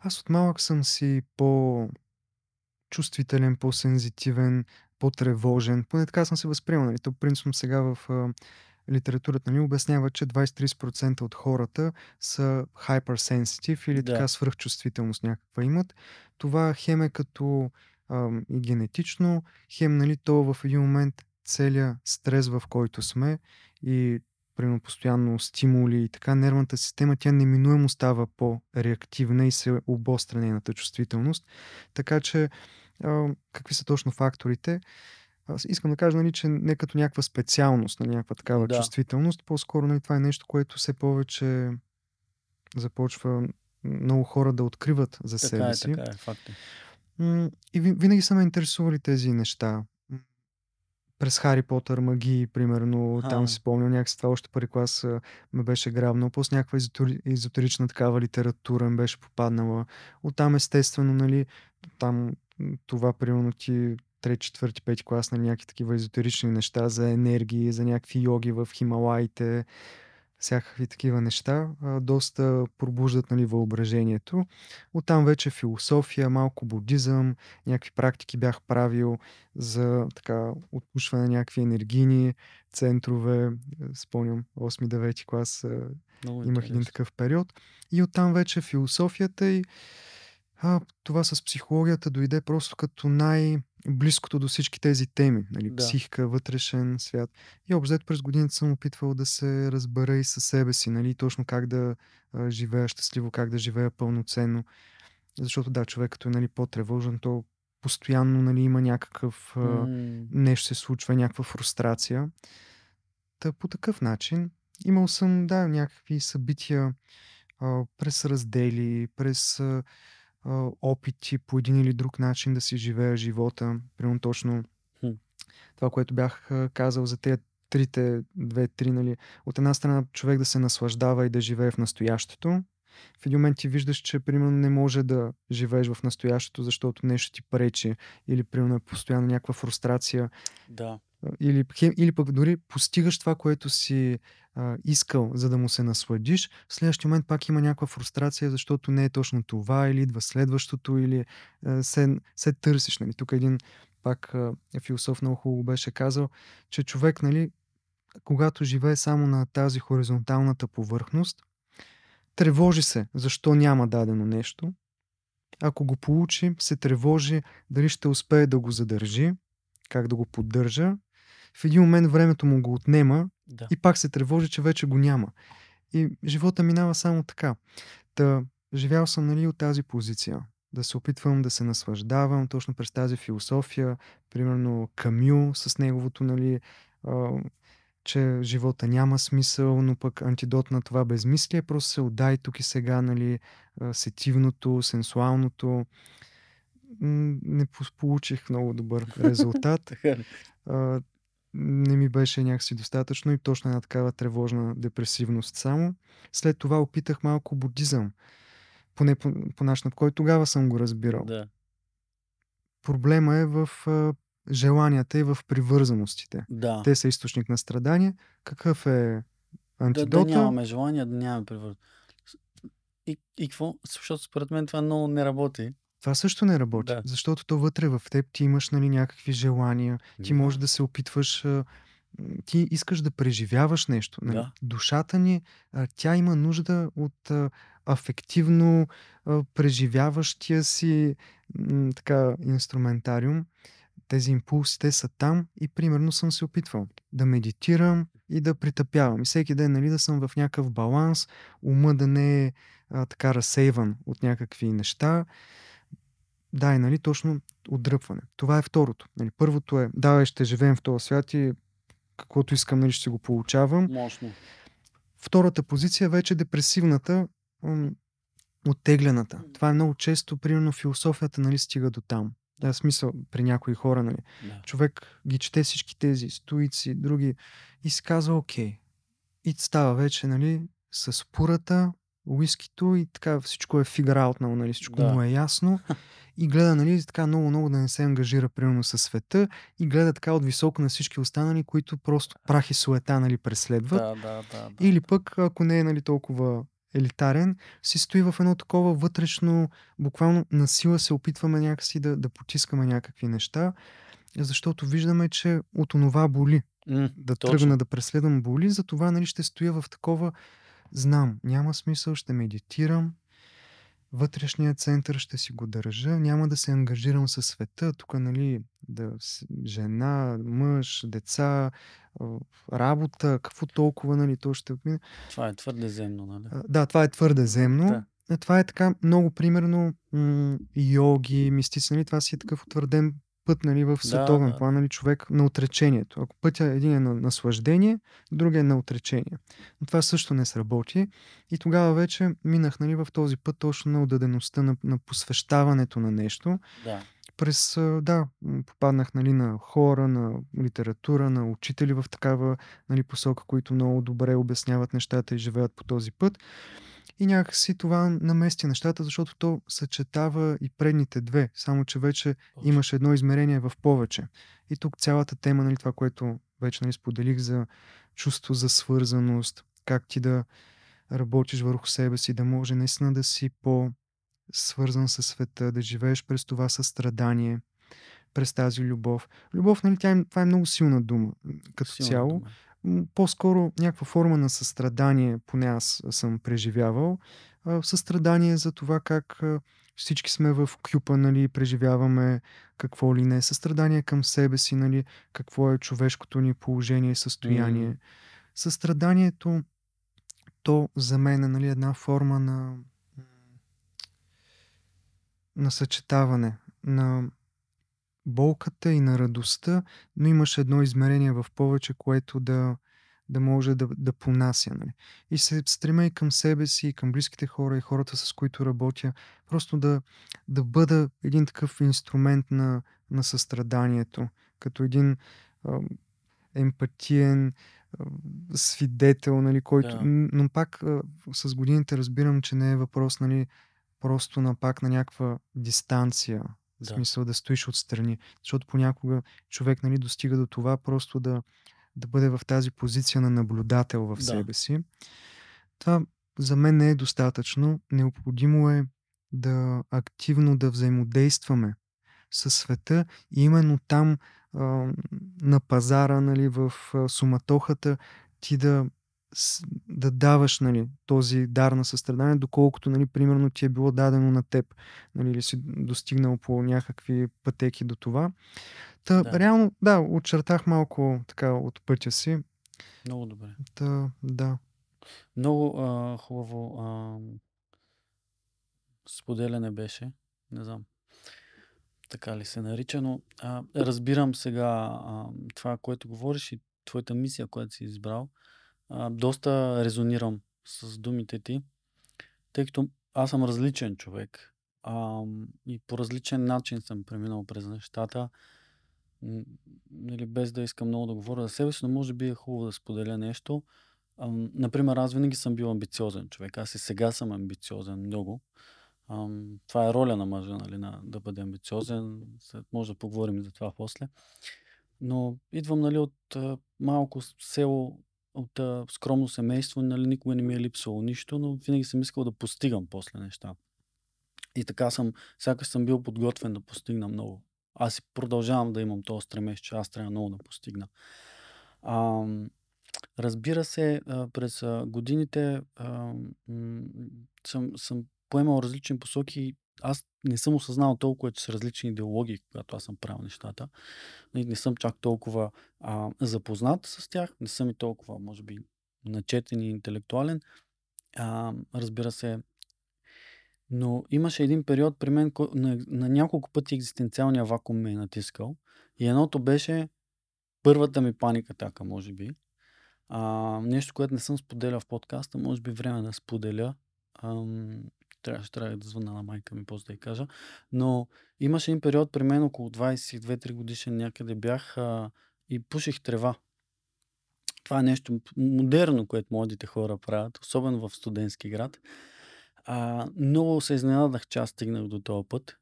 Аз от малък съм си по чувствителен, по-сензитивен, по-тревожен. Поне така съм се възприемал. Нали? То принципно сега в а, литературата ни нали, обяснява, че 23% от хората са hypersensitive или да. така свръхчувствителност някаква имат. Това хем е като а, и генетично, хем, нали, то в един момент целият стрес, в който сме и примерно постоянно стимули и така, нервната система, тя неминуемо става по-реактивна и се обостря нейната чувствителност. Така че, а, какви са точно факторите? Аз искам да кажа, нали, че не като някаква специалност на нали, някаква такава да. чувствителност, по-скоро нали, това е нещо, което все повече започва много хора да откриват за така себе е, си. Така е, факт е. И винаги са ме интересували тези неща. През Хари Потър, магии, примерно, а, там си спомням някакси това още първи клас ме беше грабнал. После някаква езотерична такава литература ме беше попаднала. Оттам естествено, нали, там това примерно ти трети, четвърти, пети клас на нали, някакви такива езотерични неща за енергии, за някакви йоги в Хималаите, всякакви такива неща доста пробуждат нали, въображението. Оттам вече философия, малко будизъм, някакви практики бях правил за така отпушване на някакви енергийни центрове. Спомням 8-9 клас Много имах един такъв период. И оттам вече философията и а, това с психологията дойде просто като най-близкото до всички тези теми. Нали? Да. Психика, вътрешен свят. И обзет през годините съм опитвал да се разбера и със себе си, нали? точно как да а, живея щастливо, как да живея пълноценно. Защото да, човек като е нали, по-тревожен, то постоянно нали, има някакъв... А, нещо се случва, някаква фрустрация. Та по такъв начин имал съм, да, някакви събития а, през раздели, през... А, опити по един или друг начин да си живея живота. Примерно точно хм. това, което бях казал за тези трите, две-три, нали. От една страна човек да се наслаждава и да живее в настоящето. В един момент ти виждаш, че примерно не може да живееш в настоящето, защото нещо ти пречи или примерно е постоянно някаква фрустрация. Да или, или пък дори постигаш това, което си а, искал, за да му се насладиш, в следващия момент пак има някаква фрустрация, защото не е точно това, или идва следващото, или а, се, се търсиш. Нали? Тук един пак а, философ много хубаво беше казал, че човек, нали, когато живее само на тази хоризонталната повърхност, тревожи се защо няма дадено нещо. Ако го получи, се тревожи дали ще успее да го задържи, как да го поддържа в един момент времето му го отнема да. и пак се тревожи, че вече го няма. И живота минава само така. Та, живял съм нали, от тази позиция. Да се опитвам да се наслаждавам точно през тази философия, примерно Камю с неговото, нали, а, че живота няма смисъл, но пък антидот на това безмислие просто се отдай тук и сега, нали, сетивното, сенсуалното. Не получих много добър резултат не ми беше някакси достатъчно и точно една такава тревожна депресивност само. След това опитах малко будизъм, поне по, по начин, по който тогава съм го разбирал. Да. Проблема е в а, желанията и в привързаностите. Да. Те са източник на страдания. Какъв е антидота? Да, да нямаме желание, да нямаме привързаност. И, и какво? Защото според мен това много не работи. Това също не работи, да. защото то вътре в теб ти имаш нали, някакви желания, ти да. можеш да се опитваш, ти искаш да преживяваш нещо. Нали? Да. Душата ни, тя има нужда от афективно преживяващия си така инструментариум. Тези импулси, те са там и примерно съм се опитвал да медитирам и да притъпявам. И всеки ден нали, да съм в някакъв баланс, ума да не е а, така разсейван от някакви неща. Да, и нали, точно отдръпване. Това е второто. Нали, първото е, да, ще живеем в този свят и каквото искам, нали, ще го получавам. Мощно. Втората позиция е вече е депресивната, оттеглената. Това е много често, примерно философията нали, стига до там. Да, смисъл при някои хора, нали? Yeah. Човек ги чете всички тези стоици, други и си казва, окей. И става вече, нали, с пурата, уискито и така всичко е фигър нали, нали, всичко да. му е ясно. И гледа, нали, така много-много да не се ангажира, примерно, със света и гледа така от високо на всички останали, които просто прах и суета, нали, преследват. Да, да, да, да, Или пък, ако не е, нали, толкова елитарен, си стои в едно такова вътрешно, буквално на сила се опитваме някакси да, да потискаме някакви неща, защото виждаме, че от онова боли. Mm, да точно. тръгна да преследвам боли, затова нали, ще стоя в такова знам, няма смисъл, ще медитирам, вътрешния център ще си го държа, няма да се ангажирам със света, тук, нали, да, жена, мъж, деца, работа, какво толкова, нали, то ще отмине. Това е твърде земно, нали? Да, това е твърде земно. Да. Това е така много примерно м- йоги, мистици, нали? това си е такъв утвърден път нали, в световен да, да. план, нали, човек на отречението. Ако пътя един е на наслаждение, другия е на отречение. Но това също не сработи и тогава вече минах нали, в този път точно на отдадеността, на, на посвещаването на нещо. Да. През, да, попаднах нали, на хора, на литература, на учители в такава нали, посока, които много добре обясняват нещата и живеят по този път. И някакси това намести нещата, защото то съчетава и предните две, само че вече имаш едно измерение в повече. И тук цялата тема, нали, това, което вече нали, споделих за чувство за свързаност, как ти да работиш върху себе си, да може наистина да си по свързан със света, да живееш през това състрадание, през тази любов. Любов, нали, тя е, това е много силна дума като силна цяло. Дума по-скоро някаква форма на състрадание, поне аз съм преживявал. Състрадание за това как всички сме в кюпа, нали, преживяваме какво ли не. Е състрадание към себе си, нали, какво е човешкото ни положение и състояние. Mm. Състраданието, то за мен е нали, една форма на, на съчетаване, на болката и на радостта, но имаш едно измерение в повече, което да, да може да, да понася. Нали? И се стремя и към себе си, и към близките хора, и хората, с които работя, просто да, да бъда един такъв инструмент на, на състраданието, като един емпатиен свидетел, нали, който... Да. Но пак с годините разбирам, че не е въпрос нали, просто на пак на някаква дистанция в смисъл да стоиш отстрани. Защото понякога човек нали, достига до това просто да, да бъде в тази позиция на наблюдател в да. себе си. Това за мен не е достатъчно. Необходимо е да активно да взаимодействаме с света и именно там а, на пазара, нали, в суматохата, ти да да даваш нали, този дар на състрадание, доколкото, нали, примерно, ти е било дадено на теб, нали, или си достигнал по някакви пътеки до това. Та, да. реално, да, очертах малко така от пътя си. Много добре. Та, да. Много а, хубаво а, споделяне беше. Не знам така ли се нарича, но а, разбирам сега а, това, което говориш и твоята мисия, която си избрал а, доста резонирам с думите ти, тъй като аз съм различен човек а, и по различен начин съм преминал през нещата, или нали, без да искам много да говоря за себе си, но може би е хубаво да споделя нещо. А, например, аз винаги съм бил амбициозен човек. Аз и сега съм амбициозен много. А, това е роля на мъжа, нали, на, да бъде амбициозен. след Може да поговорим за това после. Но идвам нали, от малко село от а, скромно семейство, нали, никога не ми е липсвало нищо, но винаги съм искал да постигам после неща. И така съм, сякаш съм бил подготвен да постигна много. Аз продължавам да имам този стремеж, че аз трябва много да постигна. А, разбира се, а, през а, годините а, м- съм, съм поемал различни посоки аз не съм осъзнал толкова, че са различни идеологии, когато аз съм правил нещата. Не, нали, не съм чак толкова а, запознат с тях, не съм и толкова, може би, начетен и интелектуален. А, разбира се, но имаше един период при мен, кой, на, на няколко пъти екзистенциалния вакуум ме е натискал. И едното беше първата ми паника така, може би. А, нещо, което не съм споделял в подкаста, може би време да споделя. Ам, Трябваше трябва да звъна на майка ми, после да й кажа. Но имаше един период, при мен около 22-3 годишен някъде бях а, и пуших трева. Това е нещо модерно, което младите хора правят, особено в студентски град. А, много се изненадах, че аз стигнах до този път,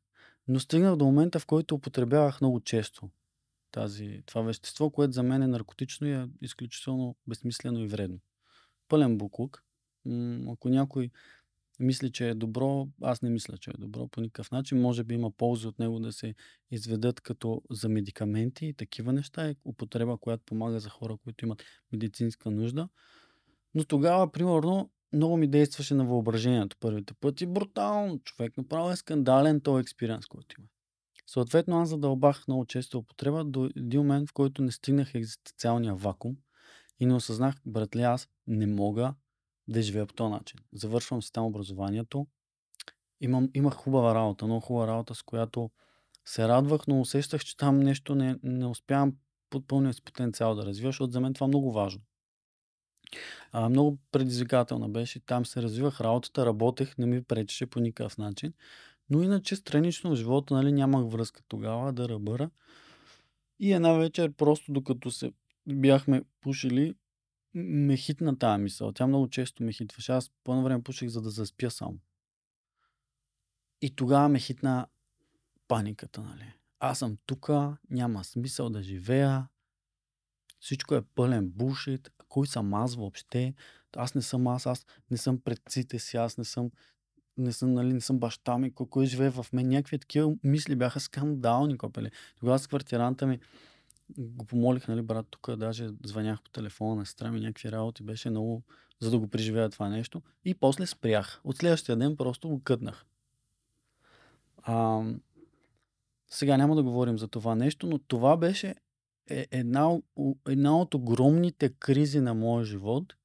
но стигнах до момента, в който употребявах много често тази, това вещество, което за мен е наркотично и е изключително безсмислено и вредно. Пълен буклук. Ако някой мисли, че е добро, аз не мисля, че е добро по никакъв начин. Може би има полза от него да се изведат като за медикаменти и такива неща, е употреба, която помага за хора, които имат медицинска нужда. Но тогава, примерно, много ми действаше на въображението първите пъти. Брутално, човек направо е скандален този експириенс, който има. Съответно, аз задълбах много често употреба до един момент, в който не стигнах екзистенциалния вакуум и не осъзнах, братле, аз не мога да живея по този начин. Завършвам си там образованието. Имам, имах хубава работа, много хубава работа, с която се радвах, но усещах, че там нещо не, не успявам под пълния си потенциал да развиваш, защото за мен това е много важно. А, много предизвикателна беше. Там се развивах работата, работех, не ми пречеше по никакъв начин. Но иначе странично в живота нали, нямах връзка тогава да ръбъра. И една вечер, просто докато се бяхме пушили, ме хитна тази мисъл. Тя много често ме хитваше. Аз по време пушех, за да заспя само. И тогава ме хитна паниката, нали? Аз съм тук, няма смисъл да живея, всичко е пълен бушит, кой съм аз въобще, аз не съм аз, аз не съм предците си, аз не съм, не съм, нали, не съм баща ми, кой, кой живее в мен, някакви такива мисли бяха скандални, копели. Тогава с квартиранта ми, го помолих, нали, брат, тук даже звънях по телефона на сестра ми, някакви работи беше много, за да го преживея това нещо. И после спрях. От следващия ден просто го кътнах. А, сега няма да говорим за това нещо, но това беше е, една, една от огромните кризи на моя живот,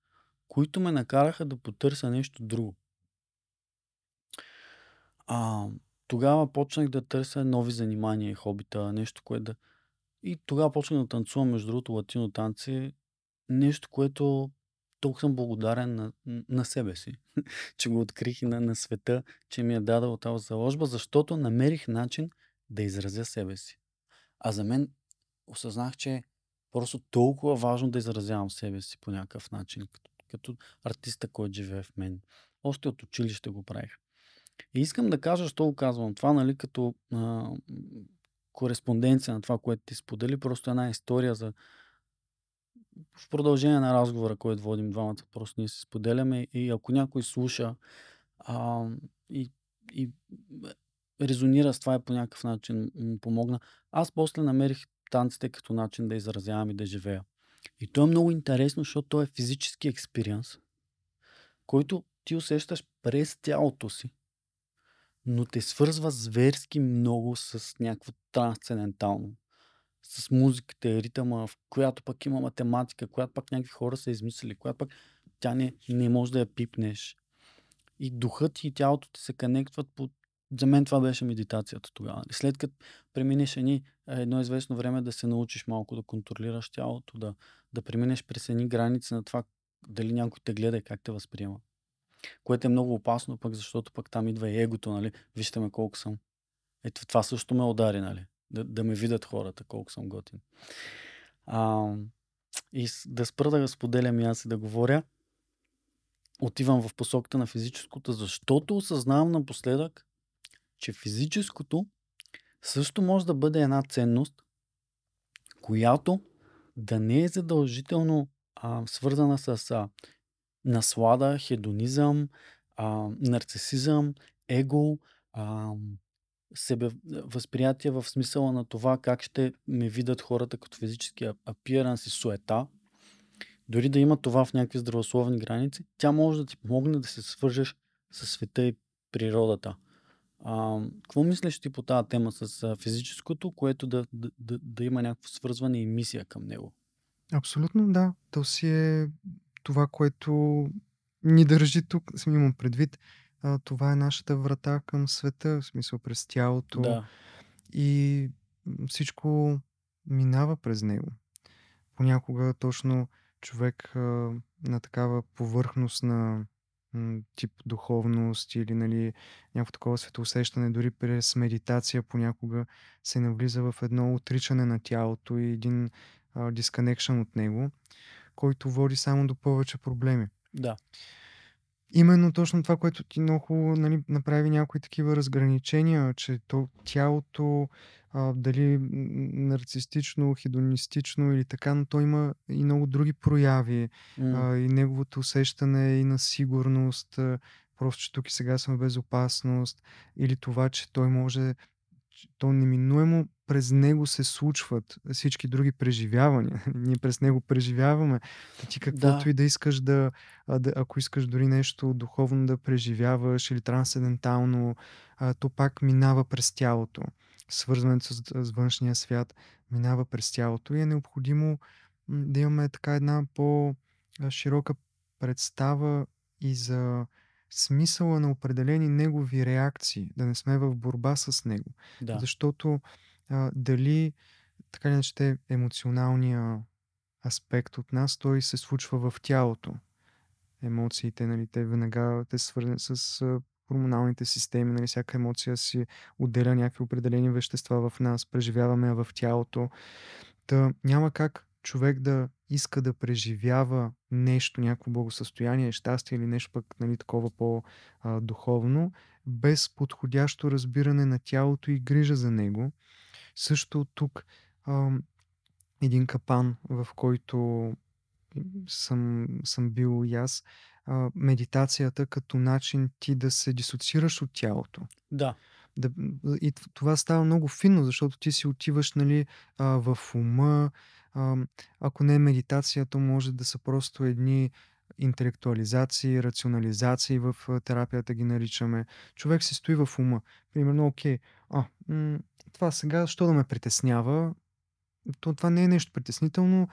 които ме накараха да потърся нещо друго. А, тогава почнах да търся нови занимания и хобита, нещо, което да, и тогава почнах да танцувам, между другото, латино танци. Нещо, което толкова съм благодарен на, на себе си, че го открих и на, на света, че ми е дадал тази заложба, защото намерих начин да изразя себе си. А за мен осъзнах, че е просто толкова важно да изразявам себе си по някакъв начин, като, като артиста, който живее в мен. Още от училище го правих. И искам да кажа, що го казвам. Това, нали, като кореспонденция на това, което ти сподели, просто една история за в продължение на разговора, който водим двамата, просто ние се споделяме и ако някой слуша а, и, и е, резонира с това и по някакъв начин му помогна, аз после намерих танците като начин да изразявам и да живея. И то е много интересно, защото то е физически експириенс, който ти усещаш през тялото си но те свързва зверски много с някакво трансцендентално. С музиката ритъма, в която пък има математика, която пък някакви хора са измислили, която пък тя не, не може да я пипнеш. И духът и тялото ти се конектват по... За мен това беше медитацията тогава. След като преминеш едни, е, едно известно време да се научиш малко да контролираш тялото, да, да преминеш през едни граници на това дали някой те гледа и как те възприема което е много опасно, пък защото пък там идва и егото, нали? Вижте ме колко съм. Ето това също ме удари, нали? Да, да ме видят хората колко съм готин. А, и да спра да споделям и аз и да говоря. Отивам в посоката на физическото, защото осъзнавам напоследък, че физическото също може да бъде една ценност, която да не е задължително а, свързана с а, наслада, хедонизъм, а, нарцисизъм, его, а, себе, възприятие в смисъла на това как ще ме видят хората като физически апиранс и суета, дори да има това в някакви здравословни граници, тя може да ти помогне да се свържеш с света и природата. А, какво мислиш ти по тази тема с физическото, което да, да, да, да има някакво свързване и мисия към него? Абсолютно да. То си е това, което ни държи тук, съм имам предвид, а, това е нашата врата към света, в смисъл през тялото. Да. И всичко минава през него. Понякога точно човек а, на такава повърхност на тип духовност или нали, някакво такова светоусещане, дори през медитация понякога се навлиза в едно отричане на тялото и един дисконекшън от него който води само до повече проблеми. Да. Именно точно това, което ти много хубаво нали, направи някои такива разграничения, че то, тялото, а, дали нарцистично, хедонистично или така, но то има и много други прояви. Mm. А, и неговото усещане и на сигурност, а, просто, че тук и сега съм в безопасност, или това, че той може, то неминуемо през него се случват всички други преживявания. Ние през него преживяваме. Ти каквото да. и да искаш да, да, ако искаш дори нещо духовно да преживяваш или трансцендентално, то пак минава през тялото. Свързването с, с външния свят минава през тялото и е необходимо да имаме така една по-широка представа и за смисъла на определени негови реакции, да не сме в борба с него. Да. Защото а, дали така ли те емоционалния аспект от нас, той се случва в тялото. Емоциите, нали, те веднага те свързани с а, хормоналните системи, нали, всяка емоция си отделя някакви определени вещества в нас, преживяваме я в тялото. Та няма как човек да иска да преживява нещо, някакво благосъстояние, щастие или нещо пък нали, такова по-духовно, без подходящо разбиране на тялото и грижа за него. Също тук а, един капан, в който съм, съм бил и аз, а, медитацията като начин ти да се дисоциираш от тялото. Да. Да, и това става много финно, защото ти си отиваш нали, а, в ума. А, ако не е медитация, то може да са просто едни интелектуализации, рационализации в терапията ги наричаме. Човек се стои в ума. Примерно, окей, а, м- това сега, що да ме притеснява? То, това не е нещо притеснително,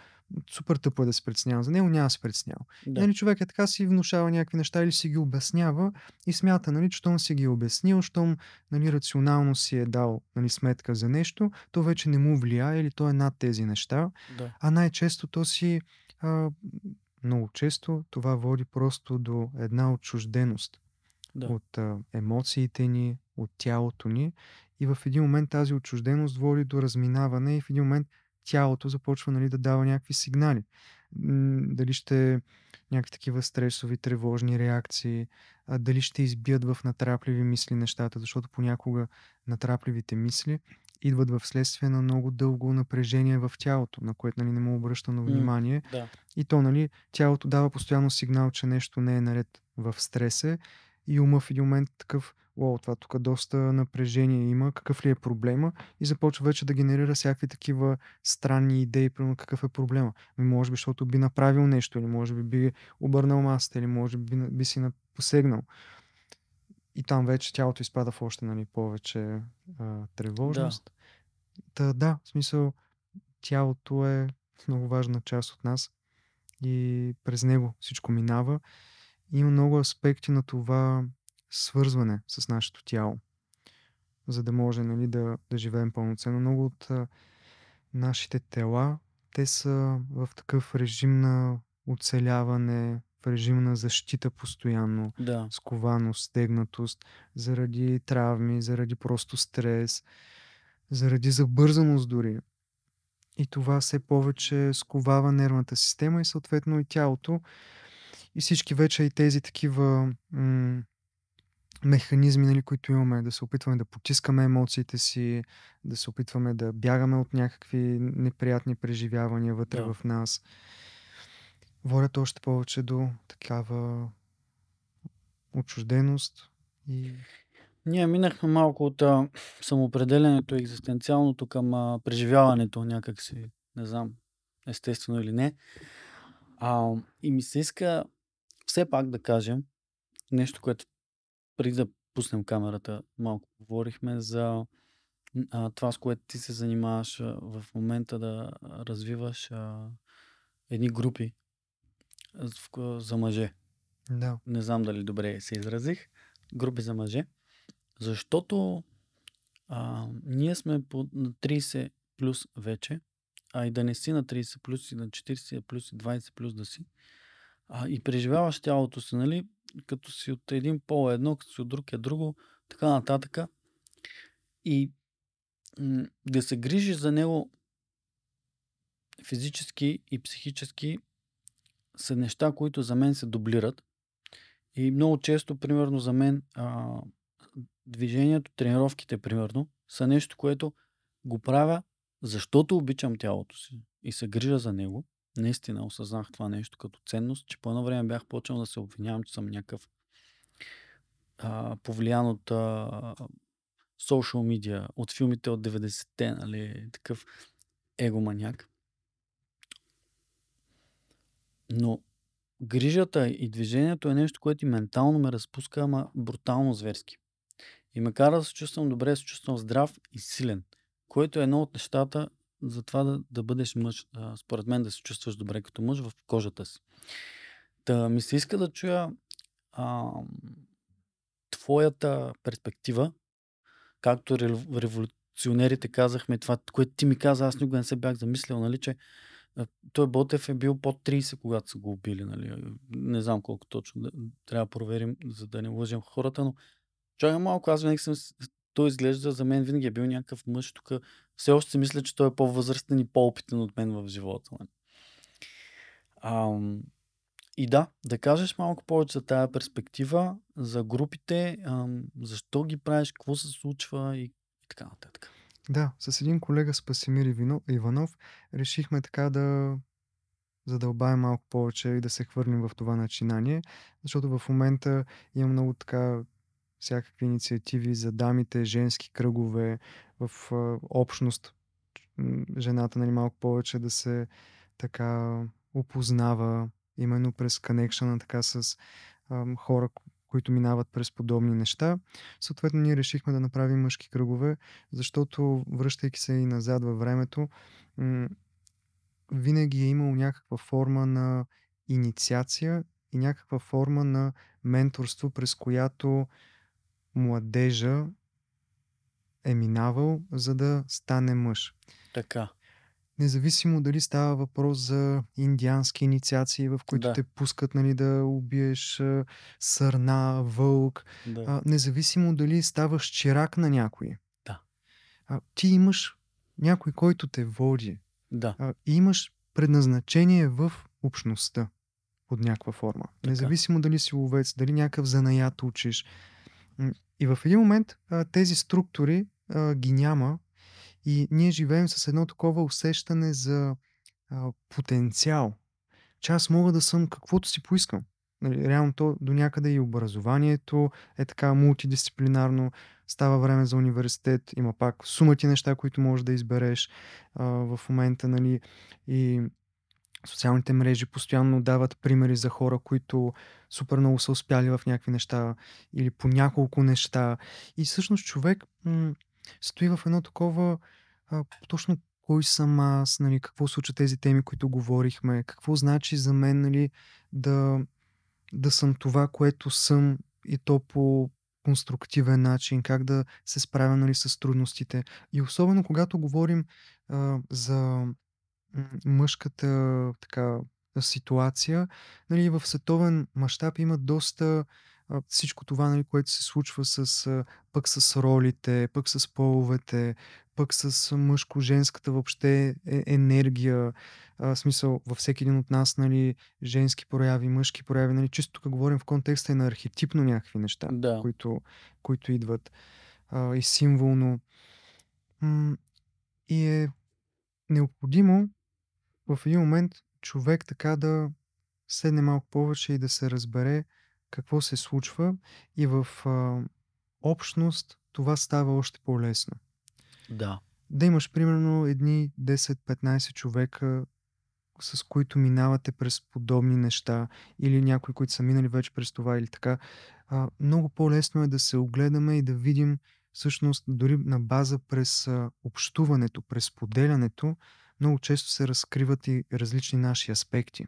супер тъпо е да се притеснявам. За него няма да се притеснявам. Да. Нали, човек е така си внушава някакви неща или си ги обяснява и смята, нали, щом си ги е обяснил, щом нали, рационално си е дал нали, сметка за нещо, то вече не му влияе или то е над тези неща. Да. А най-често то си а, много често това води просто до една отчужденост да. от а, емоциите ни, от тялото ни и в един момент тази отчужденост води до разминаване и в един момент тялото започва нали, да дава някакви сигнали. Дали ще някакви такива стресови, тревожни реакции, дали ще избият в натрапливи мисли нещата, защото понякога натрапливите мисли идват в следствие на много дълго напрежение в тялото, на което нали, не му обръщано внимание. Mm, да. И то, нали, тялото дава постоянно сигнал, че нещо не е наред в стресе и ума в един момент такъв, о, това тук доста напрежение има, какъв ли е проблема и започва вече да генерира всякакви такива странни идеи, примерно какъв е проблема. Ами, може би, защото би направил нещо, или може би би обърнал масата, или може би би си посегнал и там вече тялото изпада в още нали, повече а, тревожност. Да. Та, да, в смисъл тялото е много важна част от нас и през него всичко минава. Има много аспекти на това свързване с нашето тяло, за да може нали, да, да живеем пълноценно. Много от а, нашите тела, те са в такъв режим на оцеляване, в режим на защита постоянно, да. скованост, стегнатост, заради травми, заради просто стрес, заради забързаност дори. И това все повече сковава нервната система и съответно и тялото. И всички вече и тези такива м- механизми, нали, които имаме, да се опитваме да потискаме емоциите си, да се опитваме да бягаме от някакви неприятни преживявания вътре да. в нас водят още повече до такава отчужденост и ние минахме малко от а, самоопределенето, екзистенциалното към а, преживяването някакси, не знам, естествено или не. А, и ми се иска все пак да кажем нещо, което преди да пуснем камерата малко говорихме за а, това, с което ти се занимаваш а, в момента да развиваш а, едни групи за мъже. Да. Не знам дали добре се изразих. Групи за мъже. Защото а, ние сме по 30 плюс вече, а и да не си на 30 плюс и на 40 плюс и 20 плюс да си. А, и преживяваш тялото си, нали? Като си от един пол е едно, като си от друг е друго, така нататък. И м- да се грижиш за него физически и психически са неща, които за мен се дублират. И много често, примерно, за мен а, движението, тренировките, примерно, са нещо, което го правя, защото обичам тялото си и се грижа за него. Наистина осъзнах това нещо като ценност, че по едно време бях почнал да се обвинявам, че съм някакъв а, повлиян от а, social media, от филмите от 90-те, нали, такъв егоманяк. Но грижата и движението е нещо, което и ментално ме разпуска, ама брутално зверски. И ме кара да се чувствам добре, да се чувствам здрав и силен, което е едно от нещата за това да, да бъдеш мъж, според мен да се чувстваш добре като мъж в кожата си. Та ми се иска да чуя а, твоята перспектива, както революционерите казахме това, което ти ми каза, аз никога не се бях замислял, нали, че той Ботев е бил под 30, когато са го убили. Нали? Не знам колко точно. Трябва да проверим, за да не лъжим хората, но чакай малко. Аз винаги съм... Той изглежда, за мен винаги е бил някакъв мъж. Тук все още мисля, че той е по-възрастен и по-опитен от мен в живота. Нали? Ам... И да, да кажеш малко повече за тая перспектива, за групите, ам, защо ги правиш, какво се случва и така нататък. Да, с един колега Спасимир Иванов решихме така да задълбаем малко повече и да се хвърлим в това начинание, защото в момента има много така всякакви инициативи за дамите, женски кръгове, в общност жената нали, малко повече да се така опознава именно през коннекшена така с ам, хора, които минават през подобни неща. Съответно, ние решихме да направим мъжки кръгове, защото връщайки се и назад във времето, винаги е имало някаква форма на инициация и някаква форма на менторство, през която младежа е минавал, за да стане мъж. Така независимо дали става въпрос за индиански инициации, в които да. те пускат нали, да убиеш сърна, вълк, да. а, независимо дали ставаш чирак на някой. Да. А, ти имаш някой, който те води. Да. А, и имаш предназначение в общността под някаква форма. Така. Независимо дали си ловец, дали някакъв занаят учиш. И в един момент а, тези структури а, ги няма и ние живеем с едно такова усещане за а, потенциал, че аз мога да съм каквото си поискам. Нали, реално то до някъде и образованието е така мултидисциплинарно, става време за университет, има пак сума ти неща, които можеш да избереш а, в момента, нали, и социалните мрежи постоянно дават примери за хора, които супер много са успяли в някакви неща или по няколко неща. И всъщност човек м- стои в едно такова а, точно кой съм аз, нали, какво случва тези теми, които говорихме, какво значи за мен нали, да, да съм това, което съм и то по конструктивен начин, как да се справя нали, с трудностите. И особено когато говорим а, за мъжката така, ситуация, нали, в световен мащаб има доста всичко това, нали, което се случва с, пък с ролите, пък с половете, пък с мъжко-женската въобще е, енергия, а, смисъл във всеки един от нас, нали, женски прояви, мъжки прояви, нали, чисто тук говорим в контекста и на архетипно някакви неща, да. които, които идват а, и символно. и е необходимо в един момент човек така да седне малко повече и да се разбере, какво се случва и в а, общност това става още по-лесно. Да. Да имаш примерно едни 10-15 човека, с които минавате през подобни неща или някои, които са минали вече през това или така. А, много по-лесно е да се огледаме и да видим всъщност дори на база през а, общуването, през поделянето, много често се разкриват и различни наши аспекти.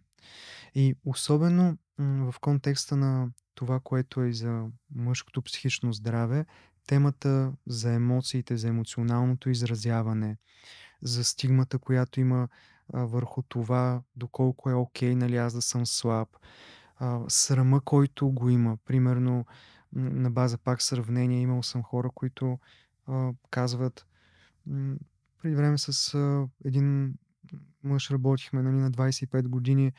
И особено в контекста на това, което е за мъжкото психично здраве, темата за емоциите, за емоционалното изразяване, за стигмата, която има върху това, доколко е окей, нали аз да съм слаб, срама, който го има. Примерно, на база пак сравнение, имал съм хора, които казват, преди време с един мъж работихме нали, на 25 години,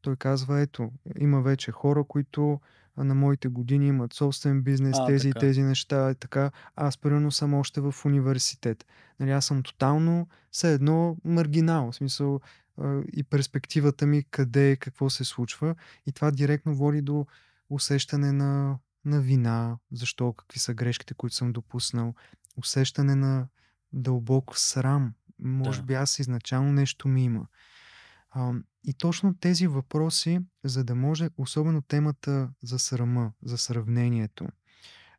той казва, ето, има вече хора, които на моите години имат собствен бизнес, а, тези и тези неща, така. Аз, примерно, съм още в университет. Нали, аз съм тотално, все едно, маргинал, в смисъл и перспективата ми къде е, какво се случва. И това директно води до усещане на, на вина, защо, какви са грешките, които съм допуснал, усещане на дълбок срам може да. би аз изначално нещо ми има. А, и точно тези въпроси, за да може, особено темата за срама, за сравнението,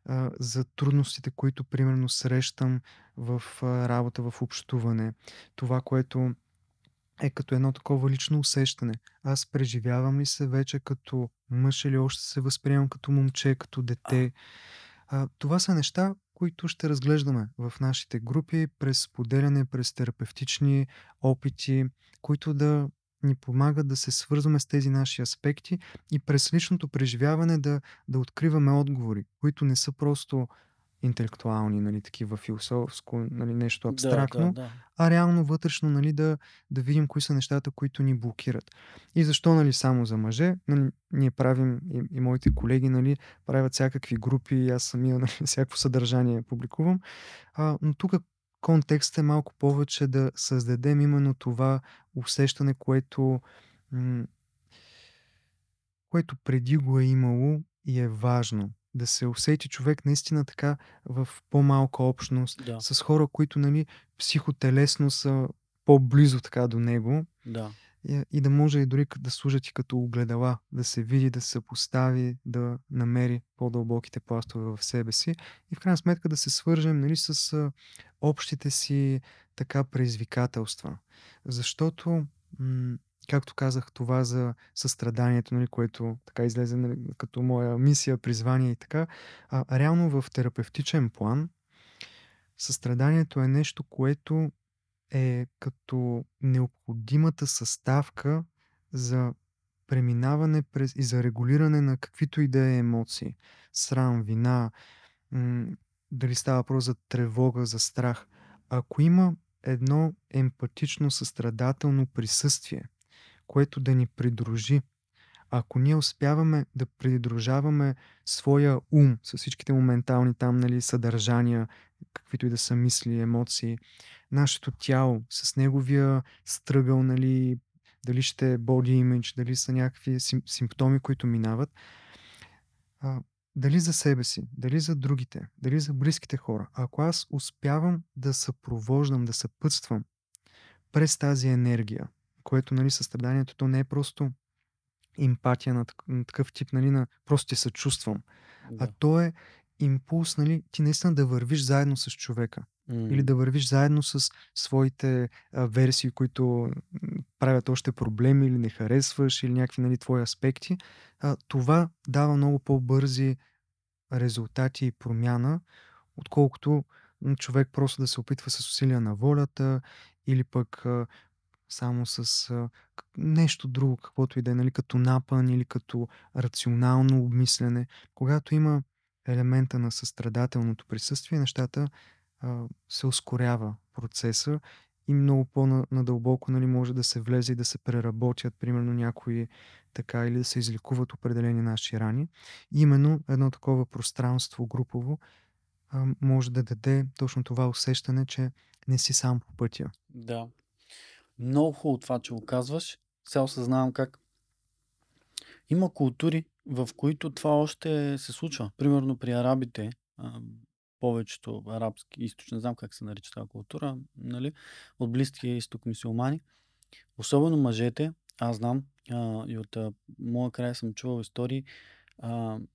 а, за трудностите, които примерно срещам в а, работа, в общуване, това, което е като едно такова лично усещане. Аз преживявам ли се вече като мъж или още се възприемам като момче, като дете. А, това са неща, които ще разглеждаме в нашите групи през поделяне, през терапевтични опити, които да ни помагат да се свързваме с тези наши аспекти и през личното преживяване да, да откриваме отговори, които не са просто интелектуални, нали, такива философско, нали, нещо абстрактно, да, да, да. а реално вътрешно нали, да, да видим кои са нещата, които ни блокират. И защо нали, само за мъже? Нали, ние правим и, и моите колеги нали, правят всякакви групи, и аз самия нали, всяко съдържание публикувам. А, но тук контекстът е малко повече да създадем именно това усещане, което, м- което преди го е имало и е важно да се усети човек наистина така в по-малка общност, да. с хора, които нали, психотелесно са по-близо така до него. Да. И, и да може и дори да служат и като огледала, да се види, да се постави, да намери по-дълбоките пластове в себе си и в крайна сметка да се свържем нали, с а, общите си така предизвикателства. Защото м- както казах, това за състраданието, нали, което така излезе нали, като моя мисия, призвание и така. А, реално в терапевтичен план състраданието е нещо, което е като необходимата съставка за преминаване през и за регулиране на каквито и да е емоции. Срам, вина, м- дали става въпрос за тревога, за страх. Ако има едно емпатично, състрадателно присъствие – което да ни придружи. Ако ние успяваме да придружаваме своя ум с всичките му ментални там, нали, съдържания, каквито и да са мисли, емоции, нашето тяло с неговия стръгъл, нали, дали ще е body image, дали са някакви симптоми, които минават, а, дали за себе си, дали за другите, дали за близките хора, ако аз успявам да съпровождам, да съпътствам през тази енергия, което нали, състраданието то не е просто емпатия на, на такъв тип, нали, на просто ти съчувствам, да. а то е импулс, нали, ти наистина да вървиш заедно с човека. Mm. Или да вървиш заедно с своите а, версии, които правят още проблеми или не харесваш, или някакви нали, твои аспекти. А, това дава много по-бързи резултати и промяна, отколкото човек просто да се опитва с усилия на волята или пък само с а, нещо друго, каквото и да е, нали, като напън или като рационално обмислене. Когато има елемента на състрадателното присъствие, нещата а, се ускорява процеса и много по-надълбоко нали, може да се влезе и да се преработят, примерно, някои така или да се изликуват определени наши рани. именно едно такова пространство групово а, може да даде точно това усещане, че не си сам по пътя. Да, много хубаво това, че го казваш. Сега осъзнавам как. Има култури, в които това още се случва. Примерно при арабите, повечето арабски източни, не знам как се нарича тази култура, нали? от близкия изток мисиомани. Особено мъжете, аз знам и от моя край съм чувал истории,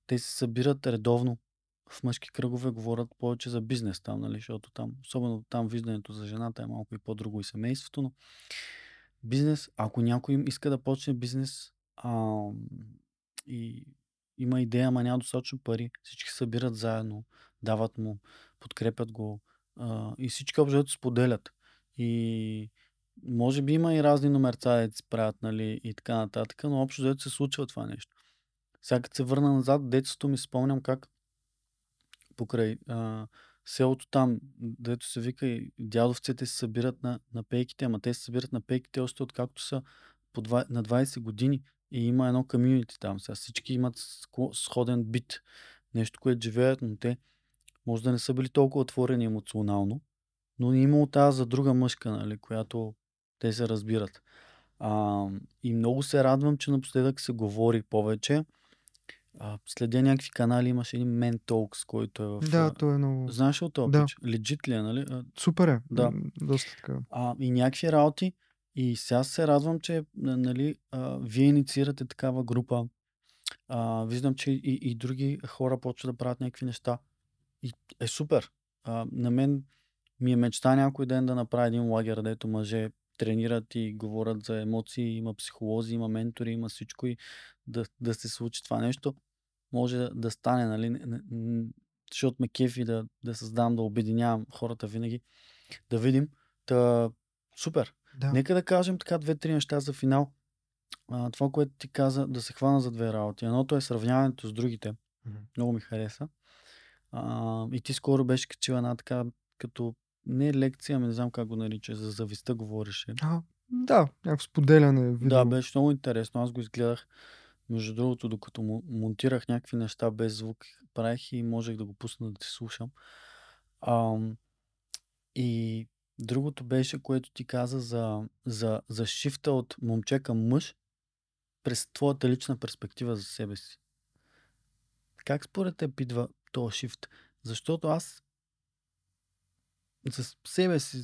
те се събират редовно в мъжки кръгове говорят повече за бизнес там, нали, защото там, особено там виждането за жената е малко и по-друго и семейството, но бизнес, ако някой иска да почне бизнес а, и има идея, ама няма достатъчно пари, всички събират заедно, дават му, подкрепят го а, и всички обжето споделят. И може би има и разни номерца, да правят, нали, и така нататък, но общо взето се случва това нещо. Сега като се върна назад, детството ми спомням как покрай а, селото там, дето се вика и дядовците се събират на, на пейките, ама те се събират на пейките още откакто са по 20, на 20 години и има едно комьюнити там. Сега всички имат сходен бит, нещо, което живеят, но те може да не са били толкова отворени емоционално, но не е имало тази за друга мъжка, нали, която те се разбират. А, и много се радвам, че напоследък се говори повече а, следя някакви канали, имаш един Мен Talks, който е в... Да, той е много... Знаеш ли от това? Да. Легит ли е, нали? Супер е. Да. Доста така. А, и някакви работи. И сега се радвам, че нали, а, вие инициирате такава група. А, виждам, че и, и други хора почват да правят някакви неща. И е супер. А, на мен ми е мечта някой ден да направя един лагер, дето мъже тренират и говорят за емоции, има психолози, има ментори, има всичко и да, да се случи това нещо може да стане, нали? Защото ме кефи да, да създам, да обединявам хората винаги. Да видим. Та, супер. Да. Нека да кажем така две-три неща за финал. А, това, което ти каза, да се хвана за две работи. Едното е сравняването с другите. Mm-hmm. Много ми хареса. А, и ти скоро беше качила една така, като не лекция, ами не знам как го нарича, за зависта говореше. А, да, някакво споделяне. Видео. Да, беше много интересно. Аз го изгледах. Между другото, докато му, монтирах някакви неща без звук, правих и можех да го пусна да те слушам. А, и другото беше, което ти каза за, за, за шифта от момче към мъж през твоята лична перспектива за себе си. Как според теб идва този шифт? Защото аз за себе си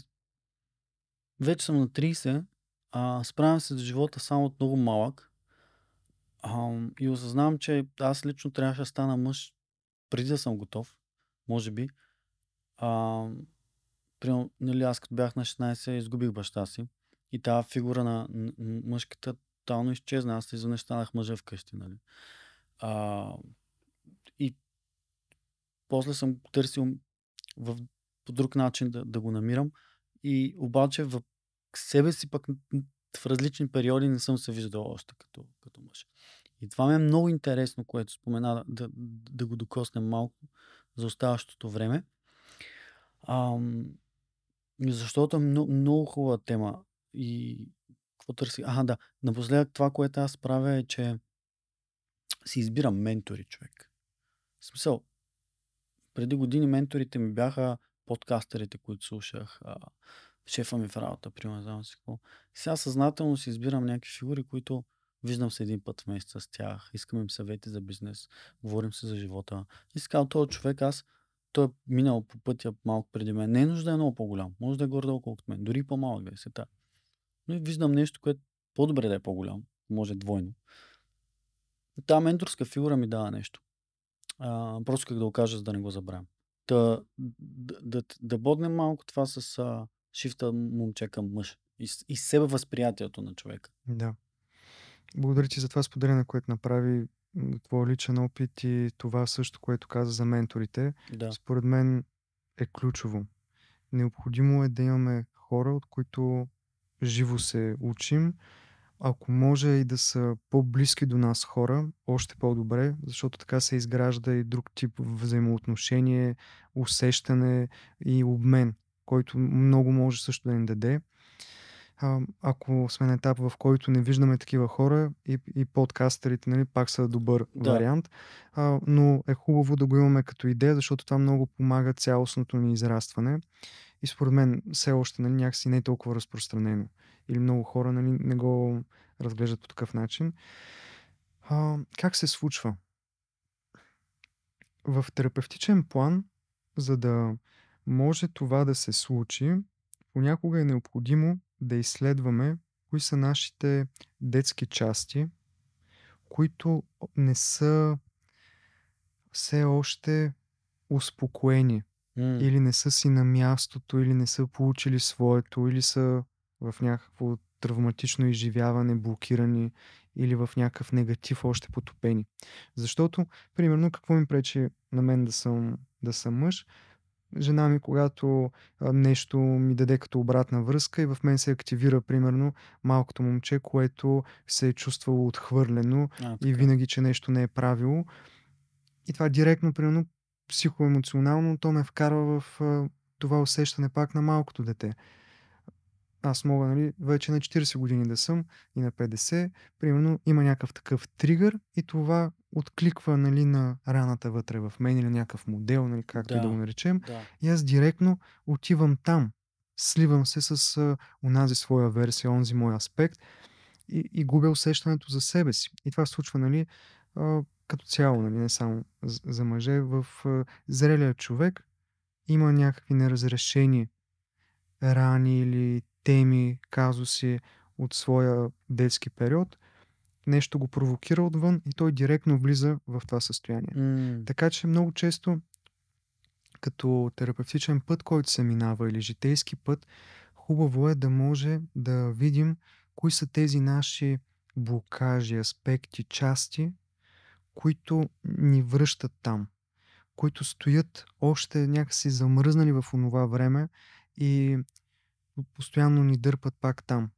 вече съм на 30, а справям се с живота само от много малък и осъзнавам, че аз лично трябваше да стана мъж преди да съм готов, може би. А, примерно, нали, аз като бях на 16, изгубих баща си. И тази фигура на мъжката тотално изчезна. Аз изведнъж станах мъжа вкъщи. Нали. А, и после съм търсил в, по друг начин да, да го намирам. И обаче в себе си пък в различни периоди не съм се виждал още като, като мъж. И това ми е много интересно, което спомена, да, да го докоснем малко за оставащото време. Ам, защото е много, много хубава тема. И какво търси? А, да. Напоследък това, което аз правя е, че си избирам ментори, човек. В смисъл, преди години менторите ми бяха подкастерите, които слушах, шефа ми в работа, примерно, знам си какво. Сега съзнателно си избирам някакви фигури, които виждам се един път в месеца с тях, искам им съвети за бизнес, говорим се за живота. И си казвам, този човек, аз, той е минал по пътя малко преди мен. Не е нужда е много по-голям, може да е гордо колкото мен, дори по-малък да е сета. Но виждам нещо, което по-добре да е по-голям, може двойно. Та менторска фигура ми дава нещо. А, просто как да го кажа, за да не го забравям. Да, да, да, да боднем малко това с а, шифта момче към мъж. и себе възприятието на човека. Да. Благодаря ти за това споделяне, което направи твой личен опит и това също, което каза за менторите. Да. Според мен е ключово. Необходимо е да имаме хора, от които живо се учим. Ако може и да са по-близки до нас хора, още по-добре, защото така се изгражда и друг тип взаимоотношение, усещане и обмен който много може също да ни даде. А, ако сме на етап, в който не виждаме такива хора и, и подкастерите нали, пак са добър да. вариант, а, но е хубаво да го имаме като идея, защото това много помага цялостното ни израстване и според мен все още нали, някакси не е толкова разпространено или много хора нали, не го разглеждат по такъв начин. А, как се случва? В терапевтичен план, за да може това да се случи, понякога е необходимо да изследваме кои са нашите детски части, които не са все още успокоени mm. или не са си на мястото, или не са получили своето, или са в някакво травматично изживяване, блокирани или в някакъв негатив още потопени. Защото, примерно, какво ми пречи на мен да съм, да съм мъж? жена ми, когато нещо ми даде като обратна връзка и в мен се активира, примерно, малкото момче, което се е чувствало отхвърлено а, и е. винаги, че нещо не е правило. И това директно, примерно, психоемоционално, то ме вкарва в това усещане пак на малкото дете. Аз мога, нали, вече на 40 години да съм и на 50, примерно има някакъв такъв тригър и това откликва нали, на раната вътре в мен или някакъв модел, нали, както да, и да го наречем. Да. И аз директно отивам там. Сливам се с а, унази своя версия, онзи мой аспект и, и губя усещането за себе си. И това случва нали, а, като цяло, нали, не само за мъже. В а, зрелия човек има някакви неразрешени рани или теми, казуси от своя детски период – нещо го провокира отвън и той директно влиза в това състояние. Mm. Така че много често като терапевтичен път, който се минава или житейски път, хубаво е да може да видим кои са тези наши блокажи, аспекти, части, които ни връщат там, които стоят още някакси замръзнали в онова време и постоянно ни дърпат пак там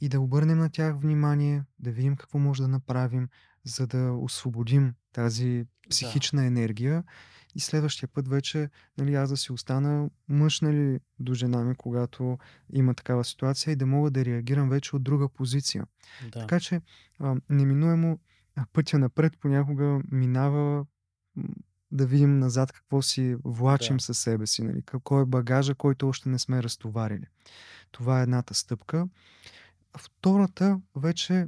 и да обърнем на тях внимание, да видим какво може да направим, за да освободим тази психична да. енергия и следващия път вече нали, аз да си остана мъж нали, до жена ми, когато има такава ситуация и да мога да реагирам вече от друга позиция. Да. Така че а, неминуемо пътя напред понякога минава да видим назад какво си влачим да. със себе си, нали, какво е багажа, който още не сме разтоварили. Това е едната стъпка втората вече,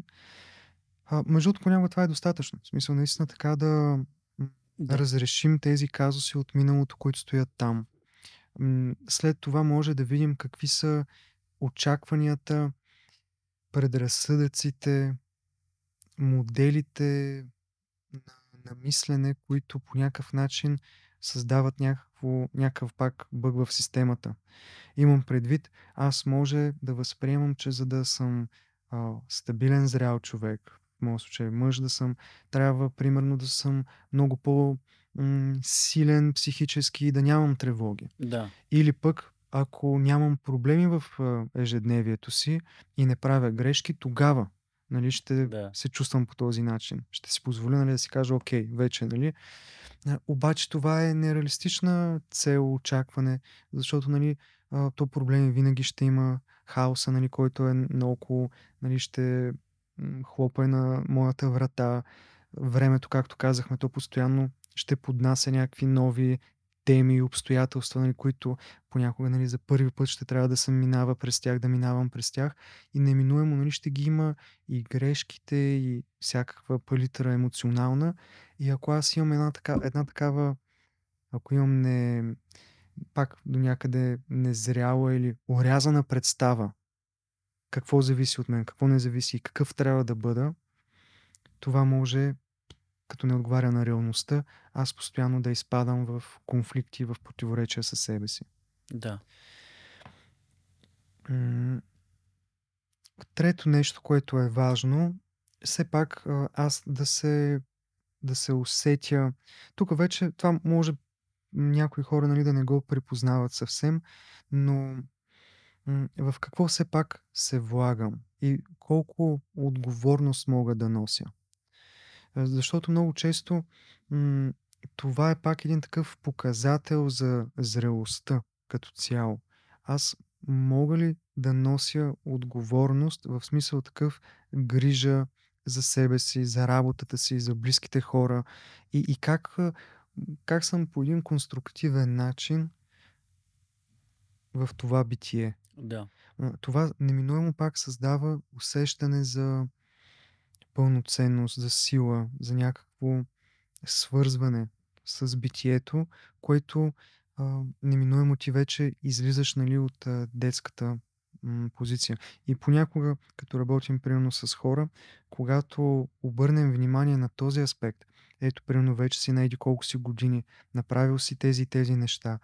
а, между другото, понякога това е достатъчно. В смисъл, наистина така да, да разрешим тези казуси от миналото, които стоят там. След това може да видим какви са очакванията, предразсъдъците, моделите на, на мислене, които по някакъв начин създават някакъв някакво, някакъв пак бъг в системата. Имам предвид, аз може да възприемам, че за да съм а, стабилен, зрял човек, в моят случай мъж да съм, трябва примерно да съм много по- силен психически и да нямам тревоги. Да. Или пък, ако нямам проблеми в ежедневието си и не правя грешки, тогава нали, ще да. се чувствам по този начин. Ще си позволя нали, да си кажа, окей, вече, нали. Обаче това е нереалистична цел, очакване, защото, нали, то проблеми винаги ще има хаоса, нали, който е наоколо, нали, ще хлопа на моята врата. Времето, както казахме, то постоянно ще поднася някакви нови теми и обстоятелства, нали, които понякога нали, за първи път ще трябва да съм минава през тях, да минавам през тях и неминуемо нали, ще ги има и грешките, и всякаква палитра емоционална. И ако аз имам една, така, една такава, ако имам не, пак до някъде незряла или орязана представа, какво зависи от мен, какво не зависи и какъв трябва да бъда, това може като не отговаря на реалността, аз постоянно да изпадам в конфликти, в противоречия със себе си. Да. Трето нещо, което е важно, все пак аз да се, да се усетя. Тук вече това може някои хора нали, да не го припознават съвсем, но в какво все пак се влагам и колко отговорност мога да нося. Е, защото много често м- това е пак един такъв показател за зрелостта като цяло. Аз мога ли да нося отговорност в смисъл такъв грижа за себе си, за работата си, за близките хора и, и как, как съм по един конструктивен начин в това битие. Да. Е, това неминуемо пак създава усещане за пълноценност, за сила, за някакво свързване с битието, което а, неминуемо ти вече излизаш нали, от а, детската м, позиция. И понякога, като работим примерно с хора, когато обърнем внимание на този аспект, ето примерно вече си найди колко си години, направил си тези и тези неща,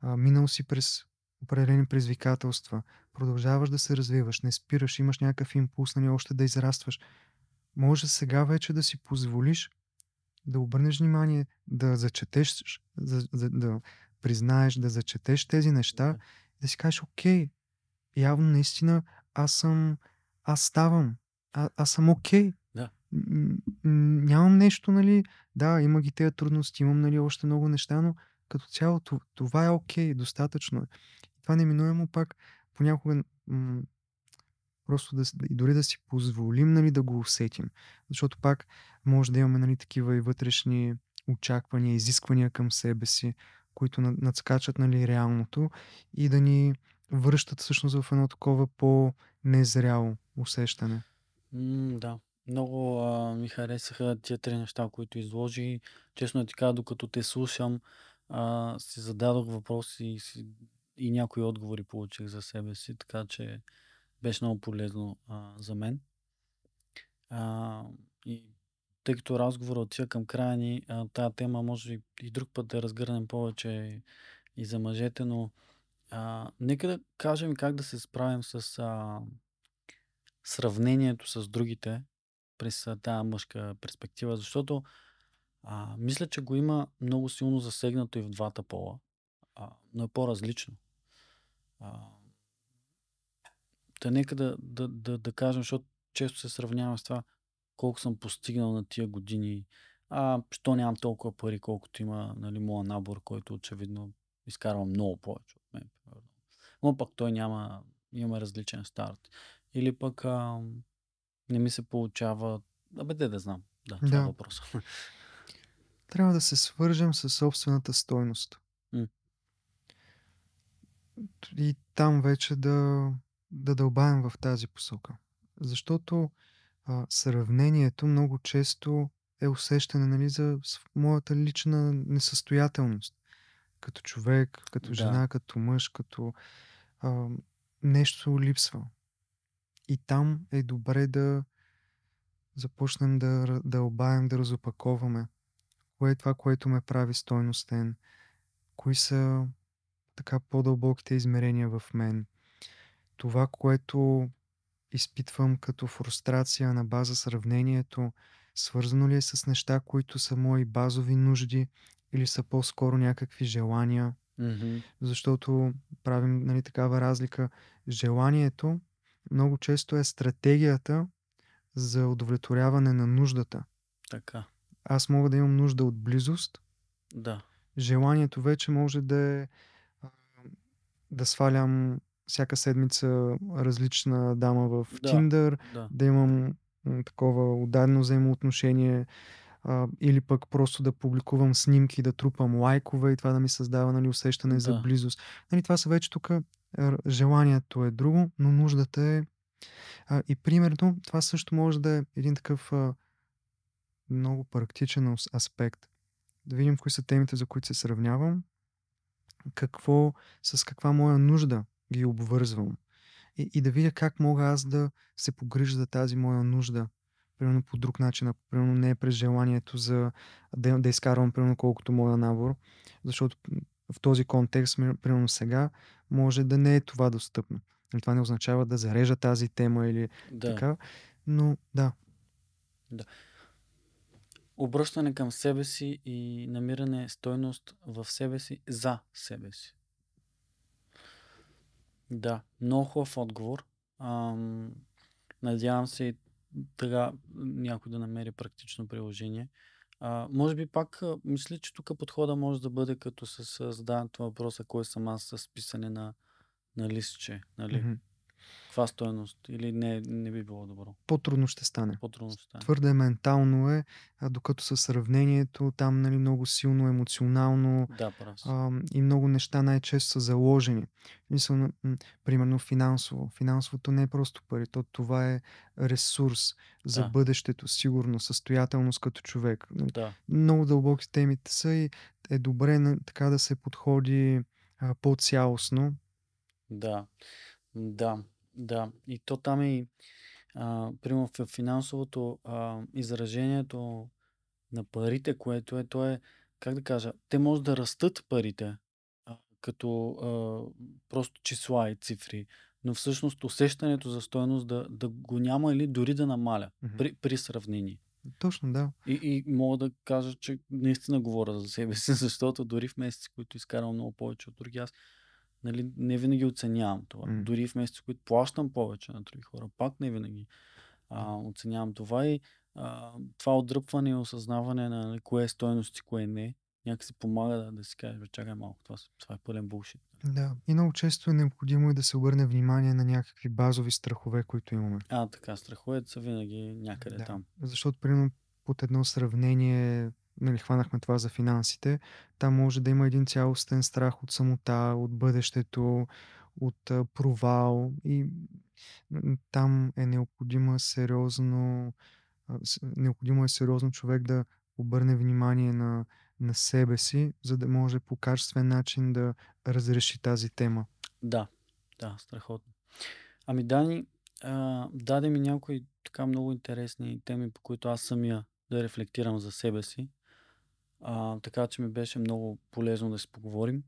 а, минал си през определени предизвикателства, продължаваш да се развиваш, не спираш, имаш някакъв импулс, нали, още да израстваш може сега вече да си позволиш да обърнеш внимание, да зачетеш, да, да, да признаеш, да зачетеш тези неща да си кажеш, окей, явно наистина аз съм, аз ставам, а, аз съм окей. Да. Нямам нещо, нали, да, има ги тези трудности, имам, нали, още много неща, но като цяло това е окей, достатъчно е. Това неминуемо пак понякога просто да, и дори да си позволим нали, да го усетим. Защото пак може да имаме нали, такива и вътрешни очаквания, изисквания към себе си, които надскачат нали, реалното и да ни връщат всъщност в едно такова по-незряло усещане. М, да, много а, ми харесаха тия три неща, които изложи. Честно е така, докато те слушам, а, си зададох въпроси и, и някои отговори получих за себе си, така че беше много полезно а, за мен. А, и тъй като разговорът отива към края ни, а, тая тема може и, и друг път да разгърнем повече и, и за мъжете, но а, нека да кажем как да се справим с а, сравнението с другите през тази мъжка перспектива, защото а, мисля, че го има много силно засегнато и в двата пола, а, но е по-различно. А, Та нека да, да, да, да кажем, защото често се сравнявам с това колко съм постигнал на тия години, а що нямам толкова пари, колкото има нали, моя набор, който очевидно изкарва много повече от мен. Но пък той няма, има различен старт. Или пък а, не ми се получава, абе де да знам, да, това е да. е въпрос. Трябва да се свържем с собствената стойност. М. И там вече да да дълбаем в тази посока. Защото а, сравнението много често е усещане нали, за моята лична несъстоятелност. Като човек, като да. жена, като мъж, като а, нещо липсва. И там е добре да започнем да дълбаем, да, да разопаковаме. Кое е това, което ме прави стойностен? Кои са така по-дълбоките измерения в мен? това, което изпитвам като фрустрация на база сравнението, свързано ли е с неща, които са мои базови нужди или са по-скоро някакви желания. Mm-hmm. Защото правим нали, такава разлика. Желанието много често е стратегията за удовлетворяване на нуждата. Така. Аз мога да имам нужда от близост. Да. Желанието вече може да е да свалям всяка седмица различна дама в да, да. да имам такова ударно взаимоотношение а, или пък просто да публикувам снимки, да трупам лайкове и това да ми създава нали, усещане да. за близост. Нали, това са вече тук желанието е друго, но нуждата е а, и примерно това също може да е един такъв а, много практичен аспект. Да видим кои са темите, за които се сравнявам, какво, с каква моя нужда ги обвързвам. И, и да видя как мога аз да се погрижа за тази моя нужда. Примерно по друг начин, ако примерно не е през желанието за да, да изкарвам примерно колкото моя набор, защото в този контекст, примерно сега, може да не е това достъпно. Нали, това не означава да зарежа тази тема или да. така, но да. Да. Обръщане към себе си и намиране стойност в себе си за себе си. Да, много хубав отговор. Ам, надявам се така някой да намери практично приложение. А, може би пак, мисля, че тук подхода може да бъде като с задаването въпроса, кой съм аз с писане на, на листче. Нали? Mm-hmm каква стоеност? Или не, не би било добро? По-трудно ще стане. По-трудно ще стане. Твърде ментално е, а, докато със сравнението там нали, много силно емоционално да, а, и много неща най-често са заложени. Мисля, м- примерно финансово. Финансовото не е просто пари, то това е ресурс за да. бъдещето, сигурно, състоятелност като човек. Нали, да. Много дълбоки темите са и е добре на, така да се подходи а, по-цялостно. Да. Да. Да, и то там е и, а, примерно в финансовото а, изражението на парите, което е, то е, как да кажа, те може да растат парите, а, като а, просто числа и цифри, но всъщност усещането за стоеност да, да го няма или дори да намаля mm-hmm. при, при сравнение. Точно, да. И, и мога да кажа, че наистина говоря за себе си, защото дори в месеци, които изкарвам много повече от други, аз нали, не винаги оценявам това. Mm. Дори в месеци, които плащам повече на други хора, пак не винаги а, оценявам това и а, това отдръпване и осъзнаване на нали, кое е стойност и кое не, някакси помага да, да си кажеш, чакай малко, това, това е пълен булшит. Нали. Да, и много често е необходимо и да се обърне внимание на някакви базови страхове, които имаме. А, така, страховете са винаги някъде да. там. Защото, примерно, под едно сравнение нали, хванахме това за финансите, там може да има един цялостен страх от самота, от бъдещето, от провал и там е необходимо сериозно необходимо е сериозно човек да обърне внимание на, на себе си, за да може по качествен начин да разреши тази тема. Да, да, страхотно. Ами Дани, а, даде ми някои така много интересни теми, по които аз самия да рефлектирам за себе си. А, така че ми беше много полезно да си поговорим.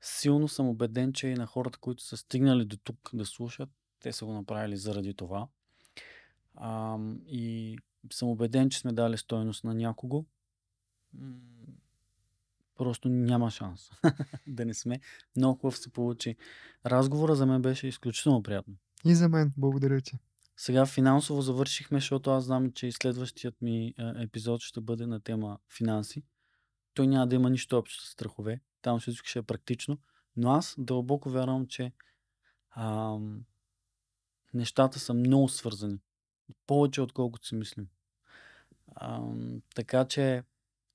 Силно съм убеден, че и на хората, които са стигнали до тук да слушат, те са го направили заради това. А, и съм убеден, че сме дали стойност на някого. Просто няма шанс да не сме. Много хубаво се получи. Разговора за мен беше изключително приятно. И за мен. Благодаря ти. Сега финансово завършихме, защото аз знам, че и следващият ми е, епизод ще бъде на тема финанси той няма да има нищо общо с страхове. Там всичко ще е практично. Но аз дълбоко вярвам, че ам, нещата са много свързани. Повече отколкото си мислим. Ам, така че,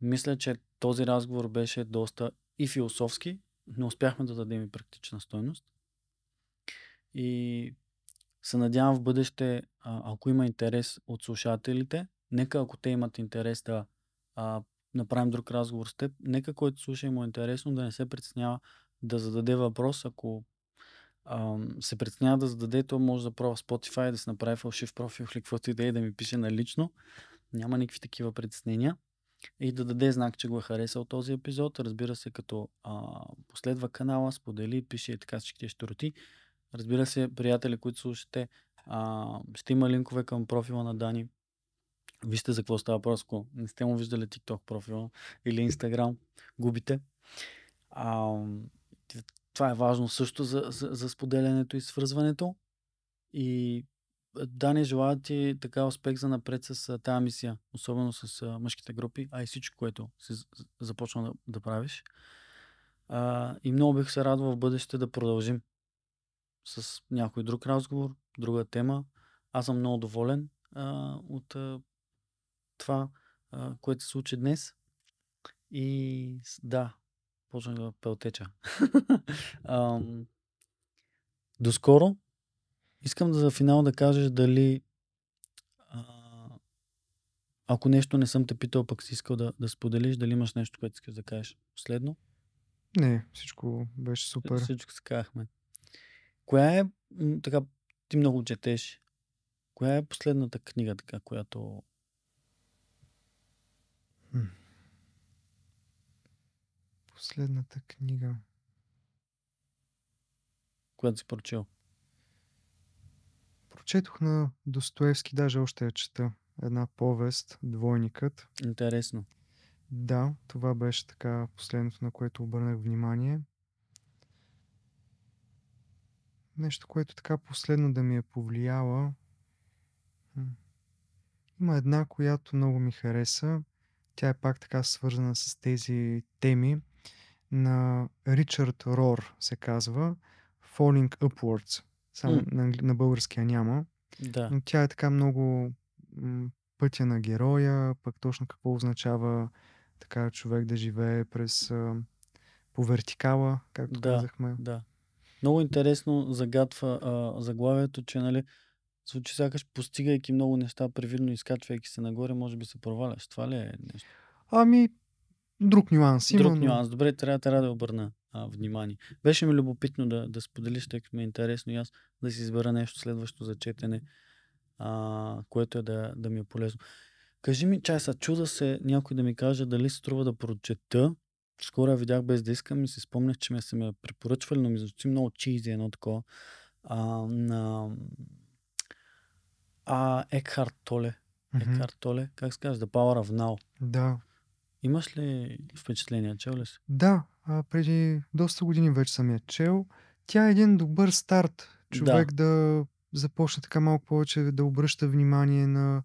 мисля, че този разговор беше доста и философски, но успяхме да дадем и практична стойност. И се надявам в бъдеще, ако има интерес от слушателите, нека ако те имат интерес да а, направим друг разговор с теб. Нека който слуша и му е интересно да не се притеснява да зададе въпрос, ако ам, се притеснява да зададе, то може да пробва Spotify, да се направи фалшив профил или каквото и да е, да ми пише на лично. Няма никакви такива притеснения. И да даде знак, че го е харесал този епизод. Разбира се, като а, последва канала, сподели, пише и така всички тези щуроти. Разбира се, приятели, които слушате, а, ще има линкове към профила на Дани Вижте за какво става въпрос, ако не сте му виждали TikTok профила или Instagram, губите. А, това е важно също за, за, за споделянето и свързването. И да, не желая ти така успех за напред с тази мисия, особено с мъжките групи, а и всичко, което си започна да, да правиш. А, и много бих се радвал в бъдеще да продължим с някой друг разговор, друга тема. Аз съм много доволен а, от това, а, което се случи днес. И да, почнах да пелтеча. а, доскоро. Искам да за финал да кажеш дали а, ако нещо не съм те питал, пък си искал да, да споделиш, дали имаш нещо, което искаш да кажеш последно? Не, всичко беше супер. Всичко се казахме. Коя е, така, ти много четеш, коя е последната книга, така, която последната книга? Която си прочел? Прочетох на Достоевски, даже още я чета. Една повест, Двойникът. Интересно. Да, това беше така последното, на което обърнах внимание. Нещо, което така последно да ми е повлияло. Има една, която много ми хареса. Тя е пак така свързана с тези теми на Ричард Рор, се казва, Falling Upwards. Само mm. на, на българския няма. Да. Но тя е така много м- пътя на героя, пък точно какво означава така човек да живее през а, по вертикала, както да, казахме. Да. Много интересно загатва а, заглавието, че нали, звучи сякаш постигайки много неща, привидно изкачвайки се нагоре, може би се проваляш. Това ли е нещо? Ами, Друг нюанс. Друг имам... нюанс. Добре, трябва, трябва да обърна а, внимание. Беше ми любопитно да, да споделиш, тъй като ми е интересно и аз да си избера нещо следващо за четене, а, което е да, да ми е полезно. Кажи ми, чай са, чуда се някой да ми каже дали струва да прочета. Скоро я видях без да искам и си спомнях, че ме са ме препоръчвали, но ми звучи много чизи едно такова. А, на... а Екхарт Толе. Екхарт Толе, как се казва? The Power of Now. Да. Имаш ли впечатление, чел ли си? Да, а, преди доста години вече съм я чел. Тя е един добър старт. Човек да, да започне така малко повече да обръща внимание на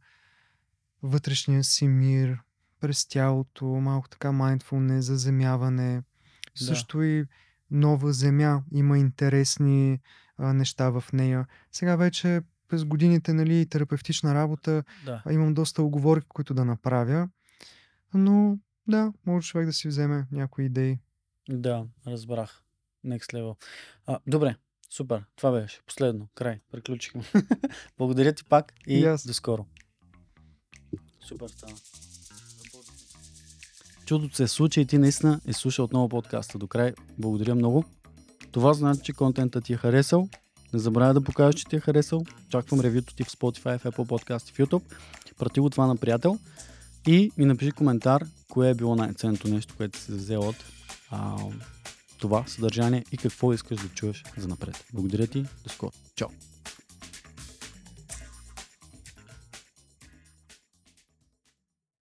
вътрешния си мир, през тялото, малко така mindfulness, заземяване. Да. Също и нова земя, има интересни а, неща в нея. Сега вече през годините, нали, терапевтична работа, да. имам доста оговорки, които да направя. Но да, може човек да си вземе някои идеи. Да, разбрах. Next level. А, добре, супер. Това беше. Последно. Край. Приключихме. Благодаря ти пак и yes. до скоро. Супер стана. Чудото се случи и ти наистина е слушал отново подкаста до край. Благодаря много. Това значи, че контентът ти е харесал. Не забравяй да покажеш, че ти е харесал. Чаквам ревюто ти в Spotify, в Apple Podcast и в YouTube. Прати го това на приятел. И ми напиши коментар, кое е било най-ценното нещо, което си взел от а, това съдържание и какво искаш да чуеш за напред. Благодаря ти, до скоро. Чао!